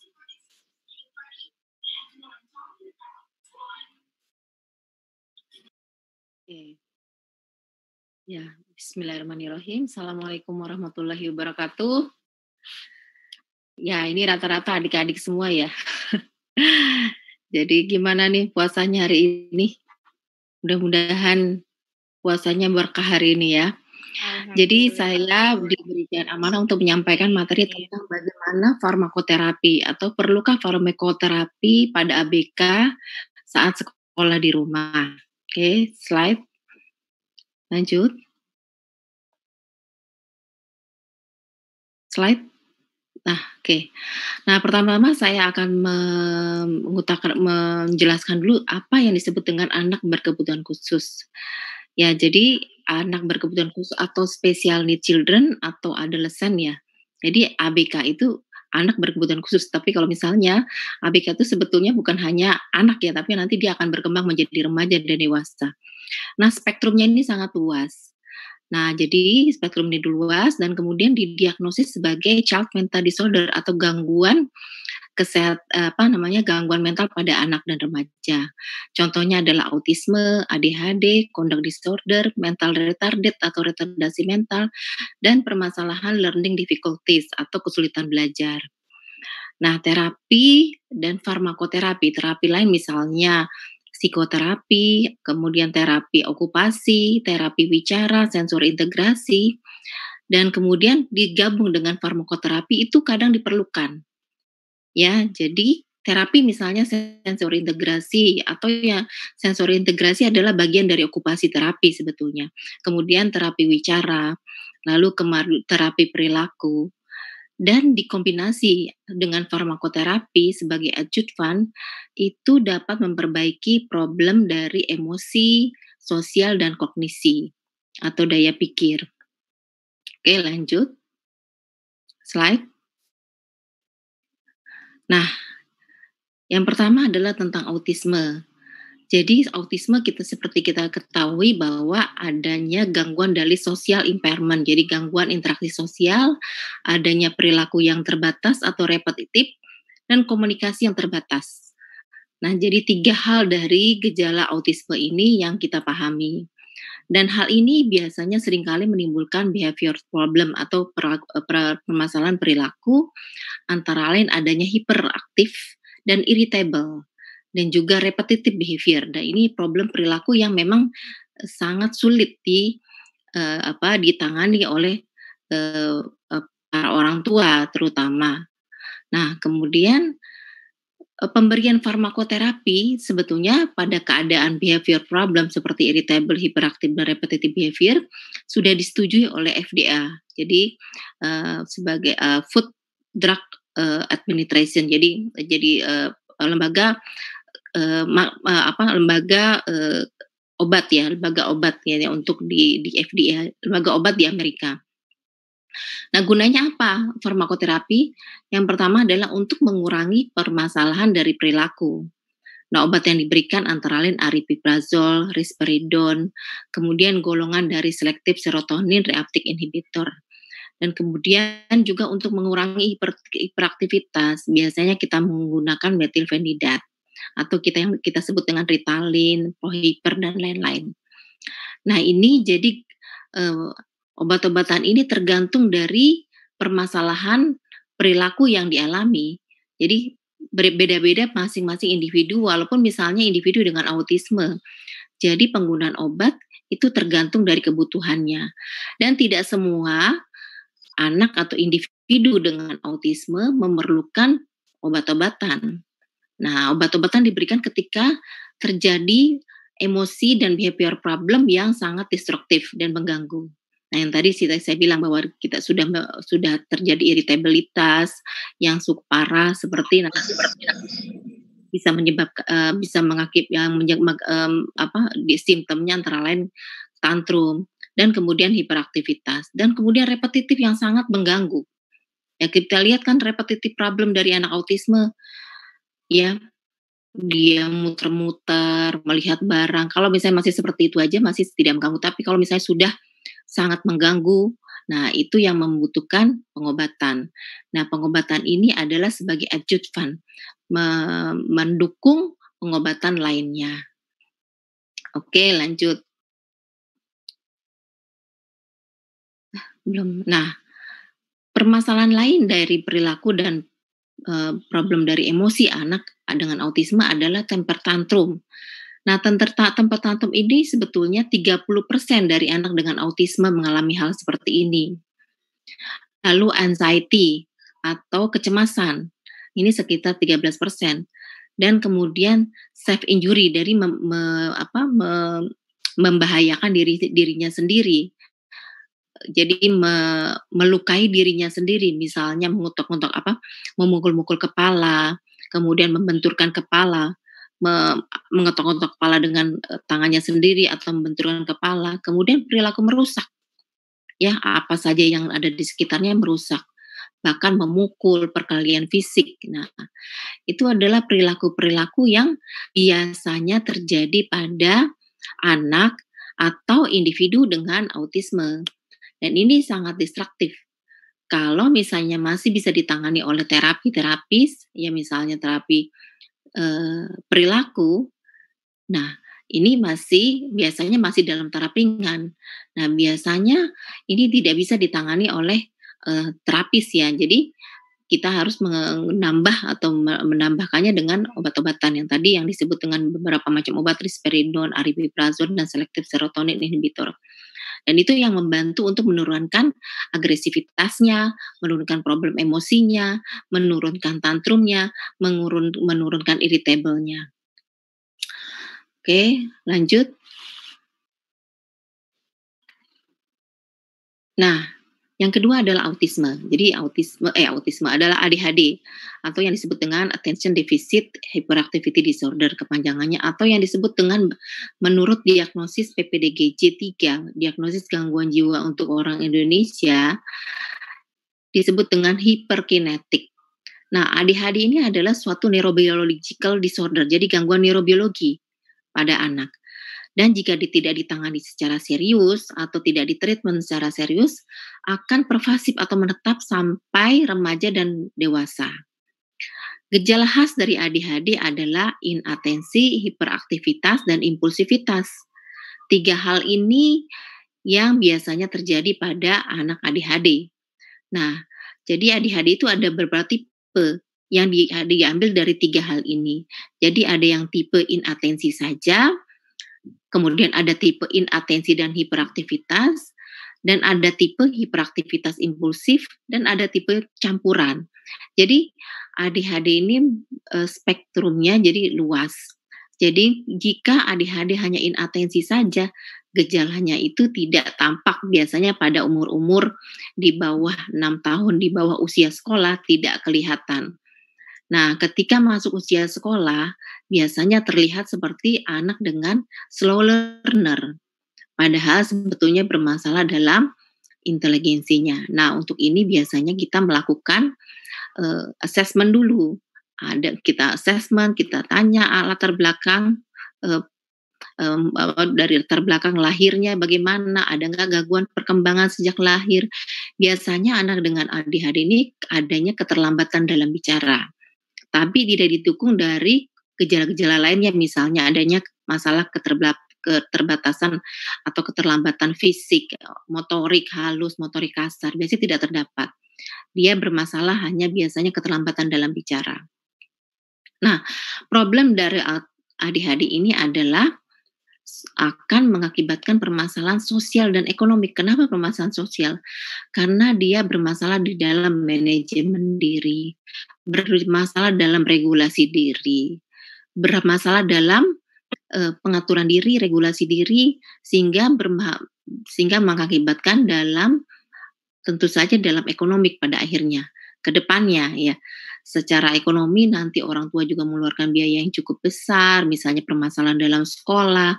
Ya, Bismillahirrahmanirrahim. Assalamualaikum warahmatullahi wabarakatuh. Ya, ini rata-rata adik-adik semua ya. Jadi gimana nih puasanya hari ini? Mudah-mudahan puasanya berkah hari ini ya. Jadi saya diberikan amanah untuk menyampaikan materi iya. tentang bagaimana farmakoterapi atau perlukah farmakoterapi pada ABK saat sekolah di rumah. Oke, slide. Lanjut. slide. Nah, oke. Okay. Nah, pertama-tama saya akan mengutakan, menjelaskan dulu apa yang disebut dengan anak berkebutuhan khusus. Ya, jadi anak berkebutuhan khusus atau special need children atau adolescent ya. Jadi ABK itu anak berkebutuhan khusus. Tapi kalau misalnya ABK itu sebetulnya bukan hanya anak ya, tapi nanti dia akan berkembang menjadi remaja dan dewasa. Nah, spektrumnya ini sangat luas Nah, jadi spektrum ini luas dan kemudian didiagnosis sebagai child mental disorder atau gangguan kesehat apa namanya gangguan mental pada anak dan remaja. Contohnya adalah autisme, ADHD, conduct disorder, mental retarded atau retardasi mental dan permasalahan learning difficulties atau kesulitan belajar. Nah, terapi dan farmakoterapi, terapi lain misalnya psikoterapi, kemudian terapi okupasi, terapi wicara, sensor integrasi, dan kemudian digabung dengan farmakoterapi itu kadang diperlukan. Ya, jadi terapi misalnya sensor integrasi atau ya sensor integrasi adalah bagian dari okupasi terapi sebetulnya. Kemudian terapi wicara, lalu kemar terapi perilaku, dan dikombinasi dengan farmakoterapi sebagai adjuvan itu dapat memperbaiki problem dari emosi, sosial dan kognisi atau daya pikir. Oke, lanjut. Slide. Nah, yang pertama adalah tentang autisme. Jadi autisme kita seperti kita ketahui bahwa adanya gangguan dari sosial impairment, jadi gangguan interaksi sosial, adanya perilaku yang terbatas atau repetitif, dan komunikasi yang terbatas. Nah, jadi tiga hal dari gejala autisme ini yang kita pahami. Dan hal ini biasanya seringkali menimbulkan behavior problem atau eh, permasalahan perilaku, antara lain adanya hiperaktif dan irritable dan juga repetitive behavior. Nah, ini problem perilaku yang memang eh, sangat sulit di uh, apa ditangani oleh uh, para orang tua terutama. Nah, kemudian pemberian farmakoterapi sebetulnya pada keadaan behavior problem seperti irritable, hyperactive, dan repetitive behavior sudah disetujui oleh FDA. Jadi uh, sebagai uh, Food Drug uh, Administration, jadi jadi uh, lembaga eh, ma, apa lembaga eh, obat ya, lembaga obat ya untuk di di FDA, lembaga obat di Amerika. Nah, gunanya apa farmakoterapi? Yang pertama adalah untuk mengurangi permasalahan dari perilaku. Nah, obat yang diberikan antara lain aripiprazol, risperidon, kemudian golongan dari selektif serotonin reuptake inhibitor. Dan kemudian juga untuk mengurangi hiperaktivitas, biasanya kita menggunakan metilfenidat atau kita yang kita sebut dengan Ritalin, prohiper dan lain-lain. Nah, ini jadi uh, obat-obatan ini tergantung dari permasalahan perilaku yang dialami. Jadi berbeda-beda masing-masing individu walaupun misalnya individu dengan autisme. Jadi penggunaan obat itu tergantung dari kebutuhannya. Dan tidak semua anak atau individu dengan autisme memerlukan obat-obatan. Nah, obat-obatan diberikan ketika terjadi emosi dan behavior problem yang sangat destruktif dan mengganggu. Nah, yang tadi sih saya bilang bahwa kita sudah sudah terjadi iritabilitas yang cukup parah seperti nah, seperti nah, bisa menyebabkan uh, eh, bisa mengakib yang eh, menyebab, um, apa di simptomnya antara lain tantrum dan kemudian hiperaktivitas dan kemudian repetitif yang sangat mengganggu. Ya kita lihat kan repetitif problem dari anak autisme ya dia muter-muter melihat barang. Kalau misalnya masih seperti itu aja masih tidak mengganggu, tapi kalau misalnya sudah sangat mengganggu, nah itu yang membutuhkan pengobatan. Nah, pengobatan ini adalah sebagai adjuvan mendukung pengobatan lainnya. Oke, lanjut. Belum. Nah, permasalahan lain dari perilaku dan Eh, problem dari emosi anak dengan autisme adalah temper tantrum. Nah, temper tantrum ini sebetulnya 30% dari anak dengan autisme mengalami hal seperti ini. Lalu anxiety atau kecemasan, ini sekitar 13%. Dan kemudian self injury dari mem, me, apa, me, membahayakan diri dirinya sendiri jadi me, melukai dirinya sendiri misalnya mengutuk-ngutuk apa memukul-mukul kepala kemudian membenturkan kepala me, mengetok-ngetok kepala dengan e, tangannya sendiri atau membenturkan kepala kemudian perilaku merusak ya apa saja yang ada di sekitarnya merusak bahkan memukul perkalian fisik. Nah, itu adalah perilaku-perilaku yang biasanya terjadi pada anak atau individu dengan autisme. Dan ini sangat distraktif. Kalau misalnya masih bisa ditangani oleh terapi terapis, ya misalnya terapi eh, perilaku, nah ini masih biasanya masih dalam taraf ringan. Nah biasanya ini tidak bisa ditangani oleh eh, terapis ya. Jadi kita harus menambah atau menambahkannya dengan obat-obatan yang tadi yang disebut dengan beberapa macam obat risperidon, aripiprazon, dan selektif serotonin inhibitor dan itu yang membantu untuk menurunkan agresivitasnya, menurunkan problem emosinya, menurunkan tantrumnya, menurun, menurunkan irritable-nya. Oke, lanjut. Nah, yang kedua adalah autisme. Jadi autisme eh autisme adalah ADHD atau yang disebut dengan attention deficit hyperactivity disorder kepanjangannya atau yang disebut dengan menurut diagnosis PPDGJ 3, diagnosis gangguan jiwa untuk orang Indonesia disebut dengan hiperkinetik. Nah, ADHD ini adalah suatu neurobiological disorder, jadi gangguan neurobiologi pada anak. Dan jika tidak ditangani secara serius atau tidak ditreatment secara serius, akan pervasif atau menetap sampai remaja dan dewasa. Gejala khas dari ADHD adalah inatensi, hiperaktivitas, dan impulsivitas. Tiga hal ini yang biasanya terjadi pada anak ADHD. Nah, jadi ADHD itu ada beberapa tipe yang di, diambil dari tiga hal ini. Jadi ada yang tipe inatensi saja, kemudian ada tipe inatensi dan hiperaktivitas, dan ada tipe hiperaktivitas impulsif, dan ada tipe campuran. Jadi ADHD ini uh, spektrumnya jadi luas. Jadi jika ADHD hanya inatensi saja, gejalanya itu tidak tampak biasanya pada umur-umur di bawah 6 tahun, di bawah usia sekolah tidak kelihatan. Nah, ketika masuk usia sekolah, biasanya terlihat seperti anak dengan slow learner. Padahal sebetulnya bermasalah dalam inteligensinya. Nah, untuk ini biasanya kita melakukan uh, assessment dulu. Ada kita assessment, kita tanya ah, latar belakang uh, um, dari latar belakang lahirnya bagaimana, ada nggak gangguan perkembangan sejak lahir. Biasanya anak dengan ADHD ini adanya keterlambatan dalam bicara, tapi tidak didukung dari gejala-gejala lainnya misalnya adanya masalah keterbatasan atau keterlambatan fisik, motorik halus, motorik kasar, biasanya tidak terdapat. Dia bermasalah hanya biasanya keterlambatan dalam bicara. Nah, problem dari ADHD ini adalah akan mengakibatkan permasalahan sosial dan ekonomi. Kenapa permasalahan sosial? Karena dia bermasalah di dalam manajemen diri, bermasalah dalam regulasi diri, bermasalah dalam uh, pengaturan diri, regulasi diri sehingga berma sehingga mengakibatkan dalam tentu saja dalam ekonomi pada akhirnya ke depannya ya. Secara ekonomi nanti orang tua juga mengeluarkan biaya yang cukup besar, misalnya permasalahan dalam sekolah,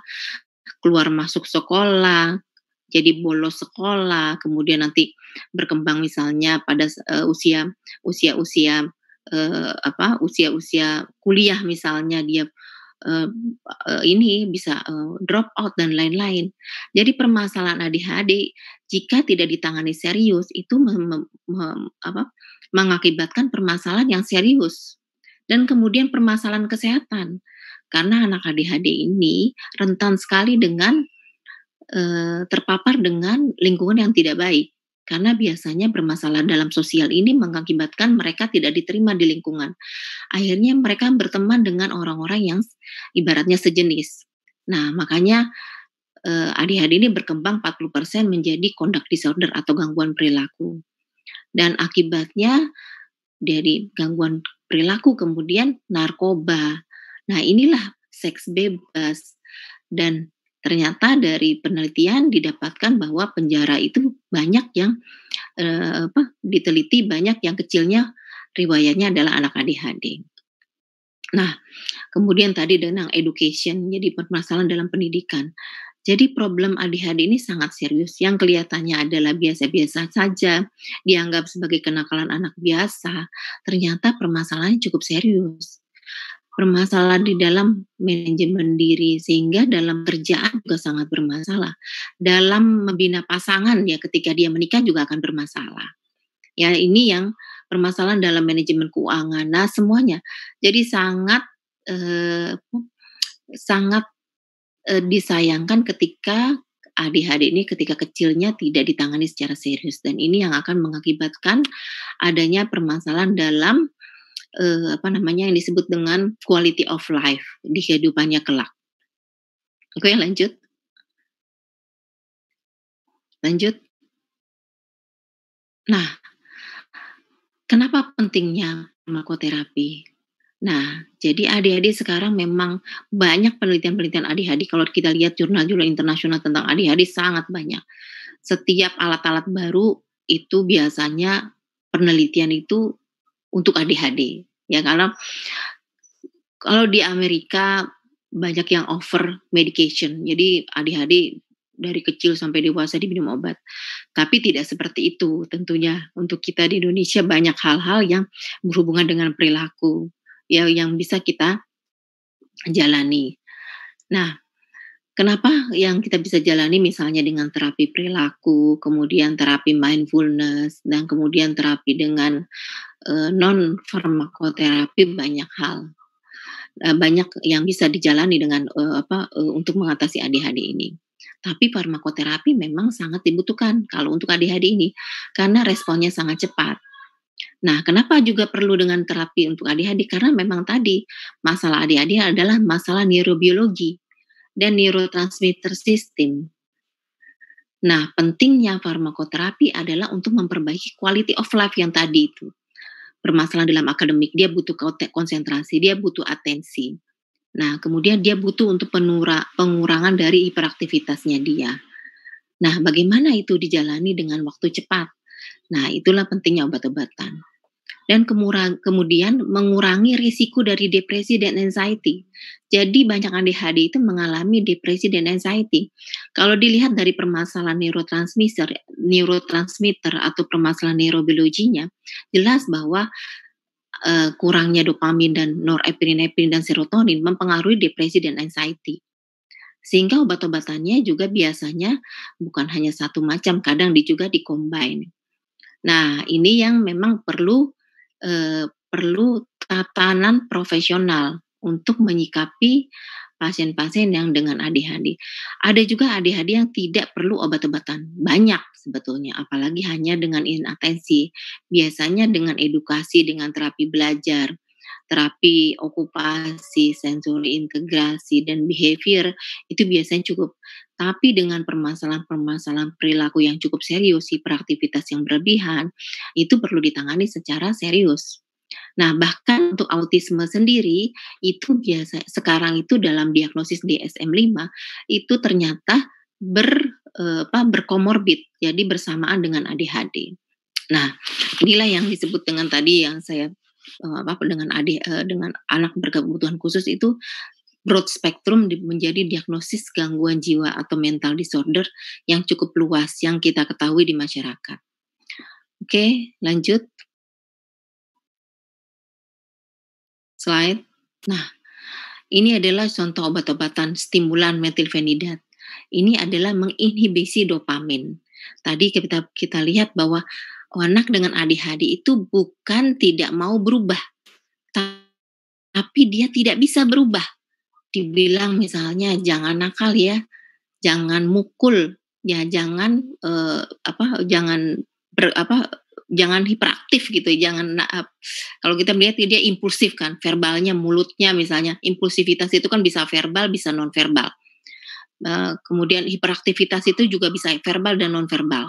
keluar masuk sekolah, jadi bolos sekolah, kemudian nanti berkembang misalnya pada uh, usia usia usia uh, apa usia-usia kuliah misalnya dia uh, ini bisa uh, drop out dan lain-lain. Jadi permasalahan ADHD jika tidak ditangani serius itu apa, mengakibatkan permasalahan yang serius dan kemudian permasalahan kesehatan karena anak ADHD ini rentan sekali dengan terpapar dengan lingkungan yang tidak baik karena biasanya bermasalah dalam sosial ini mengakibatkan mereka tidak diterima di lingkungan. Akhirnya mereka berteman dengan orang-orang yang ibaratnya sejenis. Nah, makanya eh, ADHD ini berkembang 40% menjadi conduct disorder atau gangguan perilaku. Dan akibatnya dari gangguan perilaku kemudian narkoba. Nah, inilah seks bebas dan ternyata dari penelitian didapatkan bahwa penjara itu banyak yang eh, apa diteliti banyak yang kecilnya riwayatnya adalah anak ADHD. Nah, kemudian tadi tentang education jadi permasalahan dalam pendidikan. Jadi problem ADHD ini sangat serius yang kelihatannya adalah biasa-biasa saja, dianggap sebagai kenakalan anak biasa, ternyata permasalahannya cukup serius permasalahan di dalam manajemen diri sehingga dalam kerjaan juga sangat bermasalah. Dalam membina pasangan ya ketika dia menikah juga akan bermasalah. Ya ini yang permasalahan dalam manajemen keuangan. Nah, semuanya. Jadi sangat eh, sangat eh, disayangkan ketika ADHD ini ketika kecilnya tidak ditangani secara serius dan ini yang akan mengakibatkan adanya permasalahan dalam eh, apa namanya yang disebut dengan quality of life di kehidupannya kelak. Oke, lanjut. Lanjut. Nah, kenapa pentingnya makoterapi? Nah, jadi adik-adik sekarang memang banyak penelitian-penelitian adik-adik. Kalau kita lihat jurnal-jurnal internasional tentang adik-adik sangat banyak. Setiap alat-alat baru itu biasanya penelitian itu untuk ADHD ya karena kalau di Amerika banyak yang over medication jadi ADHD dari kecil sampai dewasa diminum obat. Tapi tidak seperti itu tentunya untuk kita di Indonesia banyak hal-hal yang berhubungan dengan perilaku ya yang bisa kita jalani. Nah, Kenapa yang kita bisa jalani misalnya dengan terapi perilaku, kemudian terapi mindfulness, dan kemudian terapi dengan uh, eh, non farmakoterapi banyak hal, uh, banyak yang bisa dijalani dengan uh, apa uh, untuk mengatasi ADHD ini. Tapi farmakoterapi memang sangat dibutuhkan kalau untuk ADHD ini karena responnya sangat cepat. Nah, kenapa juga perlu dengan terapi untuk ADHD? Karena memang tadi masalah ADHD adalah masalah neurobiologi dan neurotransmitter system. Nah, pentingnya farmakoterapi adalah untuk memperbaiki quality of life yang tadi itu. Permasalahan dalam akademik, dia butuh konsentrasi, dia butuh atensi. Nah, kemudian dia butuh untuk penura, pengurangan dari hiperaktivitasnya dia. Nah, bagaimana itu dijalani dengan waktu cepat? Nah, itulah pentingnya obat-obatan dan kemurang, kemudian mengurangi risiko dari depresi dan anxiety. Jadi banyak ADHD itu mengalami depresi dan anxiety. Kalau dilihat dari permasalahan neurotransmitter, neurotransmitter atau permasalahan neurobiologinya, jelas bahwa uh, kurangnya dopamin dan norepinefrin dan serotonin mempengaruhi depresi dan anxiety sehingga obat-obatannya juga biasanya bukan hanya satu macam, kadang juga dikombin. Nah, ini yang memang perlu eh, perlu tatanan profesional untuk menyikapi pasien-pasien yang dengan ADHD. Ada juga ADHD yang tidak perlu obat-obatan. Banyak sebetulnya, apalagi hanya dengan inatensi. Biasanya dengan edukasi, dengan terapi belajar, terapi okupasi, sensori integrasi, dan behavior itu biasanya cukup. Tapi dengan permasalahan-permasalahan perilaku yang cukup serius, hiperaktivitas yang berlebihan, itu perlu ditangani secara serius. Nah, bahkan untuk autisme sendiri itu biasa sekarang itu dalam diagnosis DSM-5 itu ternyata ber eh, apa berkomorbid, jadi bersamaan dengan ADHD. Nah, inilah yang disebut dengan tadi yang saya eh, apa dengan adik eh, dengan anak berkebutuhan khusus itu broad spectrum menjadi diagnosis gangguan jiwa atau mental disorder yang cukup luas yang kita ketahui di masyarakat. Oke, lanjut. Slide. Nah, ini adalah contoh obat-obatan stimulan metilfenidat. Ini adalah menginhibisi dopamin. Tadi kita kita lihat bahwa anak dengan ADHD itu bukan tidak mau berubah, tapi dia tidak bisa berubah dibilang misalnya jangan nakal ya, jangan mukul, ya jangan uh, apa jangan ber, apa jangan hiperaktif gitu, ya, jangan kalau kita melihat dia impulsif kan, verbalnya, mulutnya misalnya, impulsivitas itu kan bisa verbal, bisa non verbal. Uh, eh, kemudian hiperaktivitas itu juga bisa verbal dan non verbal,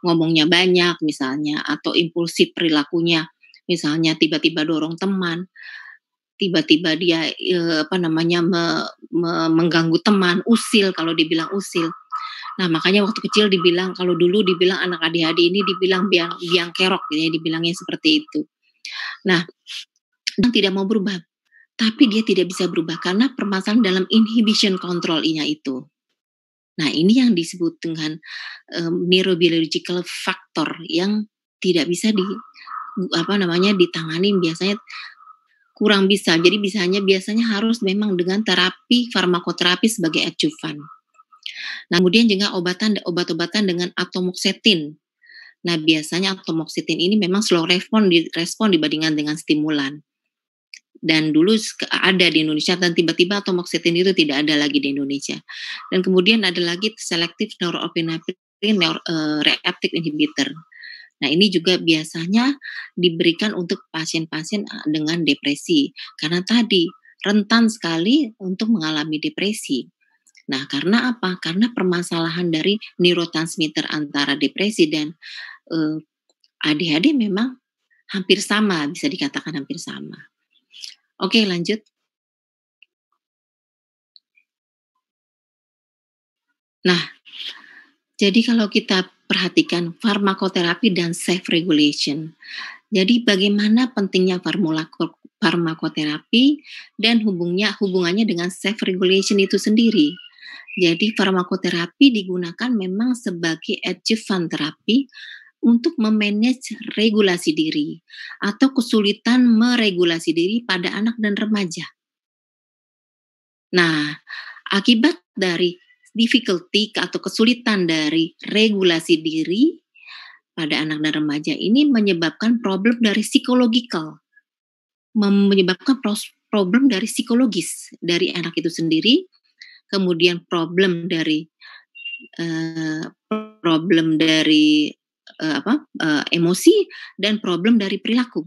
ngomongnya banyak misalnya, atau impulsif perilakunya, misalnya tiba-tiba dorong teman, tiba-tiba dia eh, apa namanya me, me, mengganggu teman, usil kalau dibilang usil. Nah, makanya waktu kecil dibilang kalau dulu dibilang anak ADHD ini dibilang biang biang kerok ya, dibilangnya seperti itu. Nah, dan tidak mau berubah. Tapi dia tidak bisa berubah karena permasalahan dalam inhibition control-nya itu. Nah, ini yang disebut dengan um, neurobiological factor yang tidak bisa di apa namanya ditangani biasanya kurang bisa. Jadi bisanya biasanya harus memang dengan terapi farmakoterapi sebagai acuan. Nah, kemudian juga obatan obat-obatan dengan atomoxetin. Nah, biasanya atomoxetin ini memang slow respon di respon dibandingkan dengan stimulan. Dan dulu ada di Indonesia dan tiba-tiba atomoxetin itu tidak ada lagi di Indonesia. Dan kemudian ada lagi selektif norepinephrine eh, reuptake inhibitor. Nah, ini juga biasanya diberikan untuk pasien-pasien eh, dengan depresi karena tadi rentan sekali untuk mengalami depresi. Nah, karena apa? Karena permasalahan dari neurotransmitter antara depresi dan eh, ADHD memang hampir sama, bisa dikatakan hampir sama. Oke, lanjut. Nah, jadi kalau kita perhatikan farmakoterapi dan self regulation. Jadi bagaimana pentingnya farmakoterapi dan hubungnya hubungannya dengan self regulation itu sendiri. Jadi farmakoterapi digunakan memang sebagai adjuvant terapi untuk memanage regulasi diri atau kesulitan meregulasi diri pada anak dan remaja. Nah, akibat dari difficulty atau kesulitan dari regulasi diri pada anak dan remaja ini menyebabkan problem dari psikologikal, menyebabkan problem dari psikologis dari anak itu sendiri, kemudian problem dari uh, problem dari uh, apa uh, emosi dan problem dari perilaku.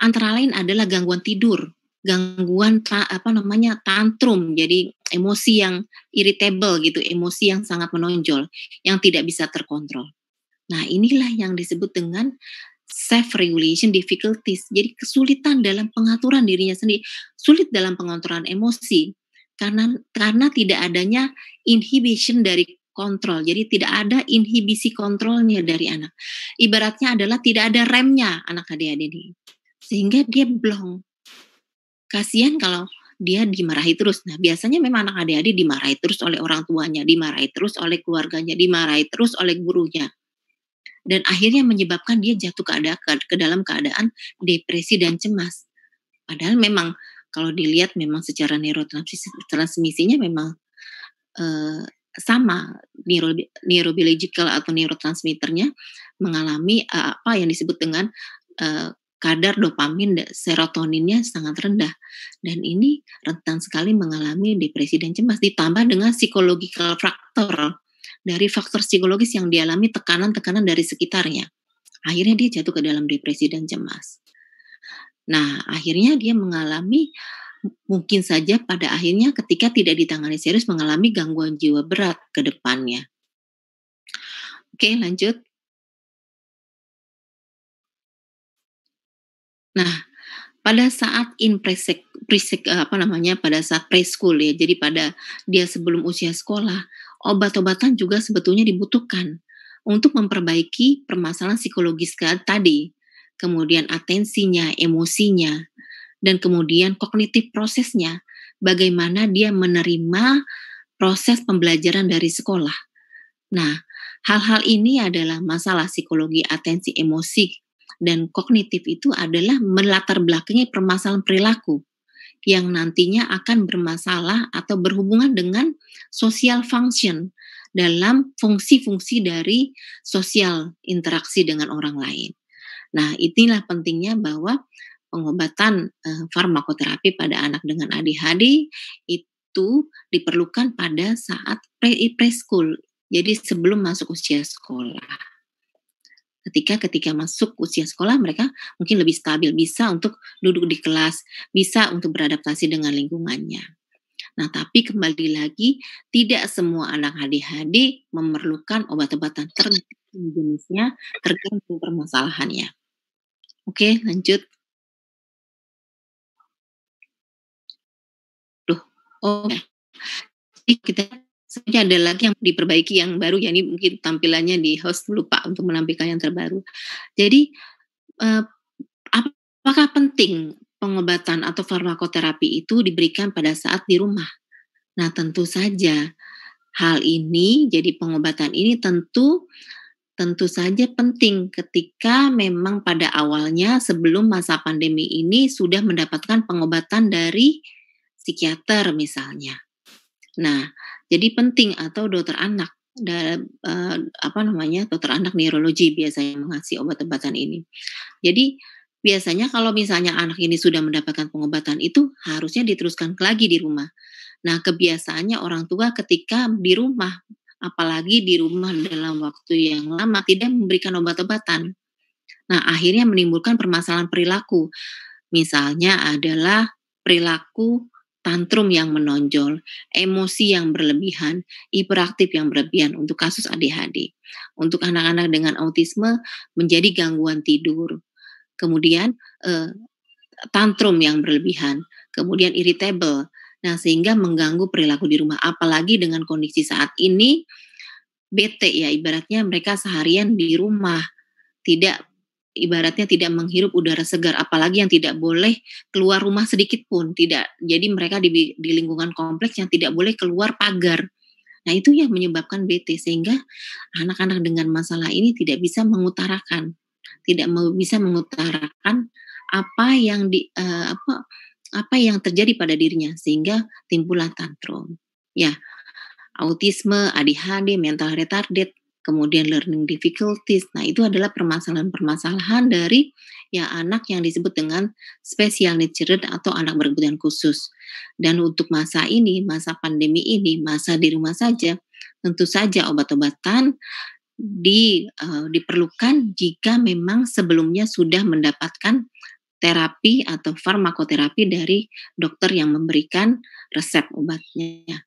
Antara lain adalah gangguan tidur, gangguan apa namanya tantrum, jadi emosi yang irritable gitu, emosi yang sangat menonjol, yang tidak bisa terkontrol. Nah, inilah yang disebut dengan self regulation difficulties. Jadi kesulitan dalam pengaturan dirinya sendiri, sulit dalam pengontrolan emosi karena karena tidak adanya inhibition dari kontrol. Jadi tidak ada inhibisi kontrolnya dari anak. Ibaratnya adalah tidak ada remnya anak adik-adik ini. Sehingga dia blong. Kasihan kalau dia dimarahi terus. Nah, biasanya memang anak adik-adik dimarahi terus oleh orang tuanya, dimarahi terus oleh keluarganya, dimarahi terus oleh gurunya. Dan akhirnya menyebabkan dia jatuh keadaan, ke dalam keadaan depresi dan cemas. Padahal memang kalau dilihat memang secara neurotransmisinya memang eh, sama neuro, neurobiological atau neurotransmitternya mengalami eh, apa yang disebut dengan eh, kadar dopamin dan serotoninnya sangat rendah dan ini rentan sekali mengalami depresi dan cemas ditambah dengan psychological factor dari faktor psikologis yang dialami tekanan-tekanan dari sekitarnya akhirnya dia jatuh ke dalam depresi dan cemas nah akhirnya dia mengalami mungkin saja pada akhirnya ketika tidak ditangani serius mengalami gangguan jiwa berat ke depannya oke lanjut Nah, pada saat in presek, presek eh, apa namanya pada saat preschool ya, jadi pada dia sebelum usia sekolah, obat-obatan juga sebetulnya dibutuhkan untuk memperbaiki permasalahan psikologis tadi, kemudian atensinya, emosinya, dan kemudian kognitif prosesnya, bagaimana dia menerima proses pembelajaran dari sekolah. Nah, hal-hal ini adalah masalah psikologi atensi emosi dan kognitif itu adalah melatar belakangnya permasalahan perilaku yang nantinya akan bermasalah atau berhubungan dengan social function dalam fungsi-fungsi dari sosial interaksi dengan orang lain. Nah, inilah pentingnya bahwa pengobatan eh, farmakoterapi pada anak dengan ADHD itu diperlukan pada saat pre preschool, jadi sebelum masuk usia sekolah ketika ketika masuk usia sekolah mereka mungkin lebih stabil bisa untuk duduk di kelas bisa untuk beradaptasi dengan lingkungannya nah tapi kembali lagi tidak semua anak ADHD memerlukan obat-obatan tertentu jenisnya tergantung permasalahannya oke lanjut Duh, oh ya. kita Sebenarnya ada lagi yang diperbaiki yang baru, yakni mungkin tampilannya di host lupa untuk menampilkan yang terbaru. Jadi eh, apakah penting pengobatan atau farmakoterapi itu diberikan pada saat di rumah? Nah tentu saja hal ini, jadi pengobatan ini tentu tentu saja penting ketika memang pada awalnya sebelum masa pandemi ini sudah mendapatkan pengobatan dari psikiater misalnya. Nah, jadi penting atau dokter anak dalam uh, eh, apa namanya dokter anak neurologi biasanya mengasih obat-obatan ini. Jadi biasanya kalau misalnya anak ini sudah mendapatkan pengobatan itu harusnya diteruskan lagi di rumah. Nah, kebiasaannya orang tua ketika di rumah apalagi di rumah dalam waktu yang lama tidak memberikan obat-obatan. Nah, akhirnya menimbulkan permasalahan perilaku. Misalnya adalah perilaku tantrum yang menonjol, emosi yang berlebihan, hiperaktif yang berlebihan untuk kasus ADHD. Untuk anak-anak dengan autisme menjadi gangguan tidur. Kemudian eh, tantrum yang berlebihan, kemudian irritable. Nah, sehingga mengganggu perilaku di rumah apalagi dengan kondisi saat ini bete ya ibaratnya mereka seharian di rumah tidak ibaratnya tidak menghirup udara segar apalagi yang tidak boleh keluar rumah sedikit pun tidak jadi mereka di, di lingkungan kompleks yang tidak boleh keluar pagar nah itu yang menyebabkan BT sehingga anak-anak dengan masalah ini tidak bisa mengutarakan tidak bisa mengutarakan apa yang di uh, apa apa yang terjadi pada dirinya sehingga timbullah tantrum ya autisme ADHD mental retarded kemudian learning difficulties. Nah, itu adalah permasalahan-permasalahan dari ya anak yang disebut dengan special needs children atau anak berkebutuhan khusus. Dan untuk masa ini, masa pandemi ini, masa di rumah saja, tentu saja obat-obatan di uh, diperlukan jika memang sebelumnya sudah mendapatkan terapi atau farmakoterapi dari dokter yang memberikan resep obatnya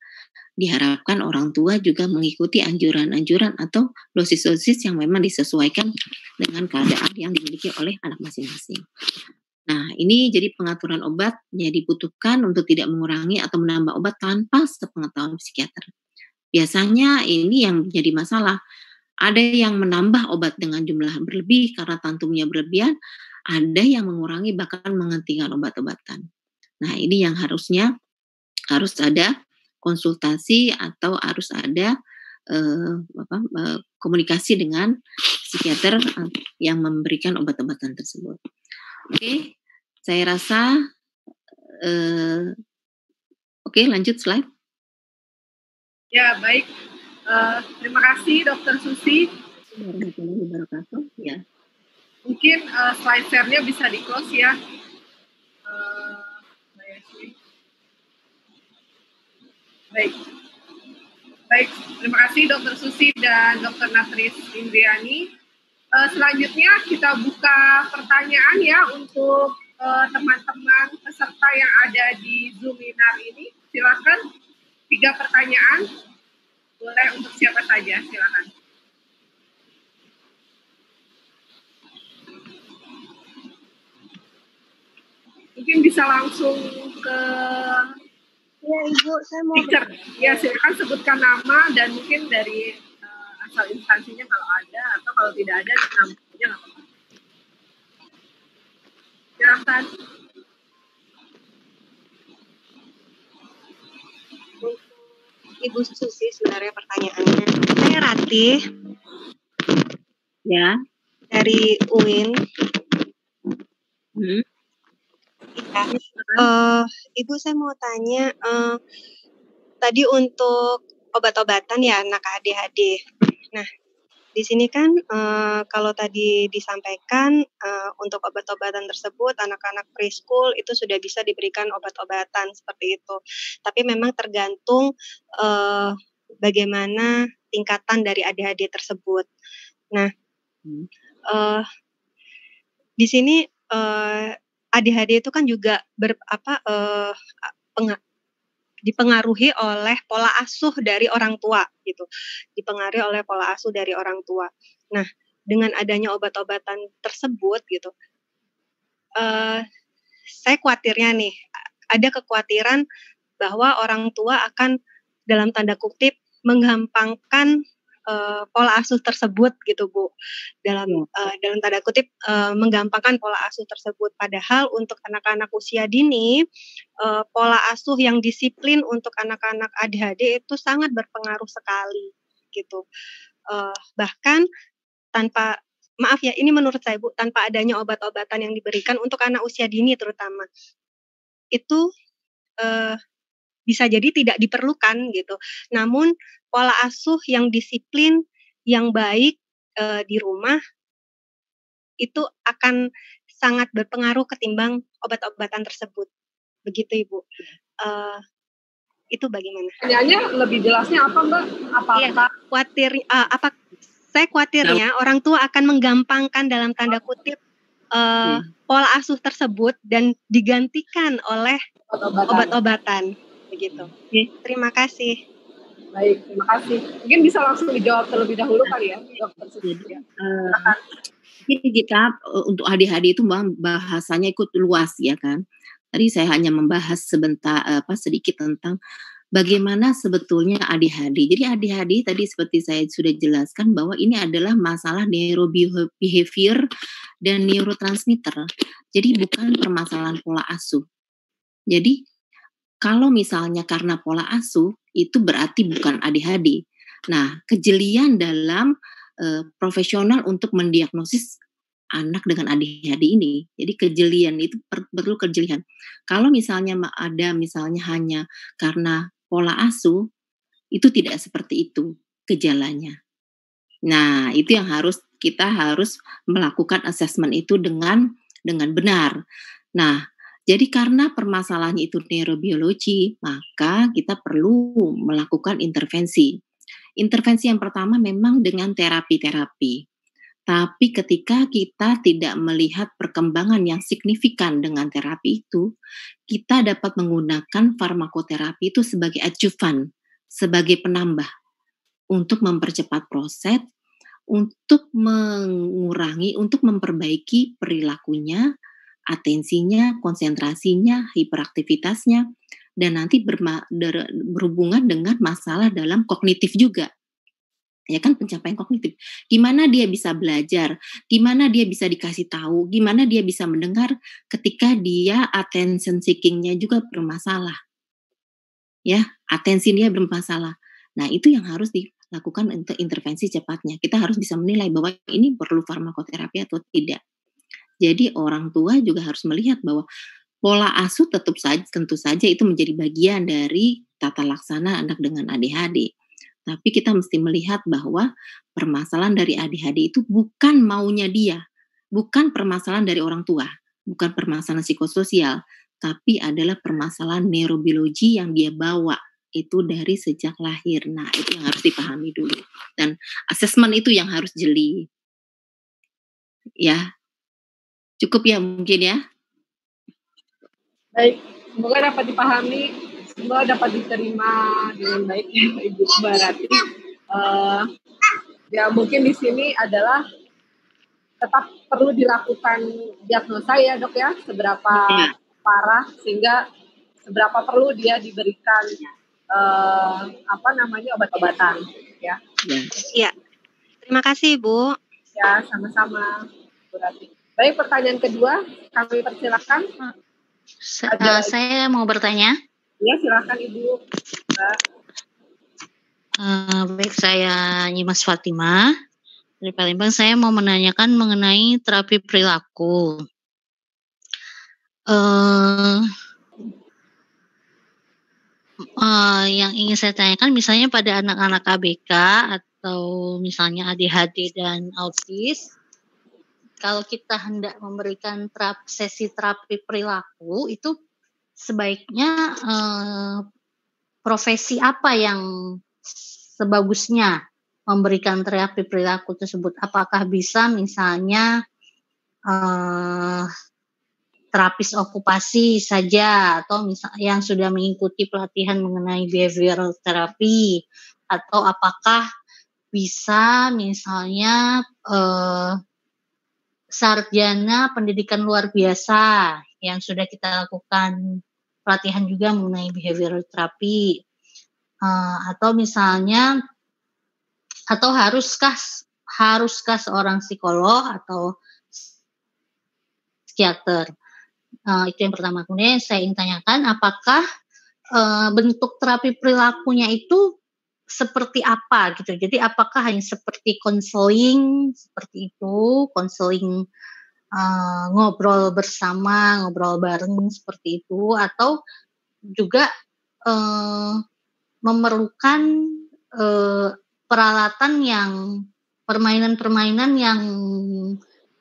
diharapkan orang tua juga mengikuti anjuran-anjuran atau dosis-dosis yang memang disesuaikan dengan keadaan yang dimiliki oleh anak masing-masing. Nah, ini jadi pengaturan obat yang dibutuhkan untuk tidak mengurangi atau menambah obat tanpa sepengetahuan psikiater. Biasanya ini yang menjadi masalah. Ada yang menambah obat dengan jumlah berlebih karena tantumnya berlebihan, ada yang mengurangi bahkan menghentikan obat-obatan. Nah, ini yang harusnya harus ada konsultasi atau harus ada uh, apa, uh, komunikasi dengan psikiater yang memberikan obat-obatan tersebut. Oke, okay. saya rasa uh, oke okay, lanjut slide. Ya baik, uh, terima kasih Dokter Susi. Ya. Mungkin uh, slide share-nya bisa di close ya. Uh, Baik. Baik, terima kasih Dokter Susi dan Dokter Natris Indriani. Uh, selanjutnya kita buka pertanyaan ya untuk eh, teman-teman uh, peserta yang ada di Zoominar ini. Silakan tiga pertanyaan boleh untuk siapa saja silakan. Mungkin bisa langsung ke Iya Ibu, saya mau Teacher. Ya iya, silakan sebutkan nama dan mungkin dari uh, asal instansinya kalau ada atau kalau tidak ada namanya nggak apa-apa. Silakan. Ibu Susi sebenarnya pertanyaannya. Saya Rati. Ya. Dari UIN. Hmm Uh, Ibu saya mau tanya uh, tadi untuk obat-obatan ya anak ADHD. Nah, di sini kan uh, kalau tadi disampaikan uh, untuk obat-obatan tersebut anak-anak preschool itu sudah bisa diberikan obat-obatan seperti itu. Tapi memang tergantung uh, bagaimana tingkatan dari ADHD tersebut. Nah, uh, di sini uh, ADHD itu kan juga ber, apa eh, peng, dipengaruhi oleh pola asuh dari orang tua gitu. Dipengaruhi oleh pola asuh dari orang tua. Nah, dengan adanya obat-obatan tersebut gitu. Eh, saya khawatirnya nih ada kekhawatiran bahwa orang tua akan dalam tanda kutip menggampangkan uh, pola asuh tersebut gitu Bu. Dalam uh, dalam tanda kutip uh, menggampangkan pola asuh tersebut padahal untuk anak-anak usia dini uh, pola asuh yang disiplin untuk anak-anak ADHD itu sangat berpengaruh sekali gitu. Uh, bahkan tanpa maaf ya ini menurut saya Bu tanpa adanya obat-obatan yang diberikan untuk anak usia dini terutama itu uh, bisa jadi tidak diperlukan gitu. Namun pola asuh yang disiplin, yang baik e, di rumah itu akan sangat berpengaruh ketimbang obat-obatan tersebut. Begitu Ibu. E, itu bagaimana? Pertanyaannya lebih jelasnya apa Mbak? Apa iya, khawatir e, apa saya khawatirnya orang tua akan menggampangkan dalam tanda kutip e, hmm. pola asuh tersebut dan digantikan oleh obat-obatan begitu. Hmm. Terima kasih. Baik, terima kasih. Mungkin bisa langsung dijawab terlebih dahulu kali ya, dokter iya, Jadi, uh, ini kita eh, untuk hadi-hadi itu bahasanya ikut luas ya kan. Tadi saya hanya membahas sebentar apa sedikit tentang bagaimana sebetulnya ADHD. Jadi ADHD tadi seperti saya sudah jelaskan bahwa ini adalah masalah neurobehavior dan neurotransmitter. Jadi bukan permasalahan pola asuh. Jadi kalau misalnya karena pola asuh, itu berarti bukan ADHD. Nah, kejelian dalam e, profesional untuk mendiagnosis anak dengan ADHD ini. Jadi kejelian itu perlu kejelian. Kalau misalnya ada misalnya hanya karena pola asuh, itu tidak seperti itu gejalanya. Nah, itu yang harus kita harus melakukan assessment itu dengan dengan benar. Nah, jadi karena permasalahannya itu neurobiologi, maka kita perlu melakukan intervensi. Intervensi yang pertama memang dengan terapi-terapi. Tapi ketika kita tidak melihat perkembangan yang signifikan dengan terapi itu, kita dapat menggunakan farmakoterapi itu sebagai adjuvan, sebagai penambah untuk mempercepat proses, untuk mengurangi, untuk memperbaiki perilakunya, atensinya, konsentrasinya, hiperaktivitasnya, dan nanti berhubungan dengan masalah dalam kognitif juga. Ya kan pencapaian kognitif. Gimana dia bisa belajar? Gimana dia bisa dikasih tahu? Gimana dia bisa mendengar ketika dia attention seeking-nya juga bermasalah? Ya, atensi dia bermasalah. Nah, itu yang harus dilakukan untuk intervensi cepatnya. Kita harus bisa menilai bahwa ini perlu farmakoterapi atau tidak jadi orang tua juga harus melihat bahwa pola asuh tetap saja tentu saja itu menjadi bagian dari tata laksana anak dengan ADHD. Tapi kita mesti melihat bahwa permasalahan dari ADHD itu bukan maunya dia, bukan permasalahan dari orang tua, bukan permasalahan psikososial, tapi adalah permasalahan neurobiologi yang dia bawa itu dari sejak lahir. Nah, itu yang harus dipahami dulu. Dan asesmen itu yang harus jeli. Ya, Cukup ya mungkin ya. Baik, semoga dapat dipahami, semoga dapat diterima dengan baik ya Ibu Barati. Uh, eh, ya mungkin di sini adalah tetap perlu dilakukan diagnosa ya dok ya, seberapa ya. parah sehingga seberapa perlu dia diberikan uh, apa namanya obat-obatan ya. Iya. iya. Terima kasih Bu. Ya sama-sama berarti. Baik, pertanyaan kedua kami persilakan. Eh, Ada uh, saya mau bertanya. Iya, silakan Ibu. Uh, baik, saya Nyimas Fatima dari Palembang. Saya mau menanyakan mengenai terapi perilaku. Uh, uh, yang ingin saya tanyakan misalnya pada anak-anak ABK atau misalnya ADHD dan autis kalau kita hendak memberikan terap, sesi terapi perilaku itu sebaiknya eh, profesi apa yang sebagusnya memberikan terapi perilaku tersebut? Apakah bisa misalnya eh, terapis okupasi saja atau misal yang sudah mengikuti pelatihan mengenai behavioral terapi atau apakah bisa misalnya eh, sarjana pendidikan luar biasa yang sudah kita lakukan pelatihan juga mengenai behavioral therapy uh, atau misalnya atau haruskah haruskah seorang psikolog atau psikiater uh, itu yang pertama kemudian saya ingin tanyakan apakah uh, bentuk terapi perilakunya itu seperti apa gitu. Jadi apakah hanya seperti konseling seperti itu, konseling uh, ngobrol bersama, ngobrol bareng seperti itu, atau juga uh, memerlukan uh, peralatan yang permainan-permainan yang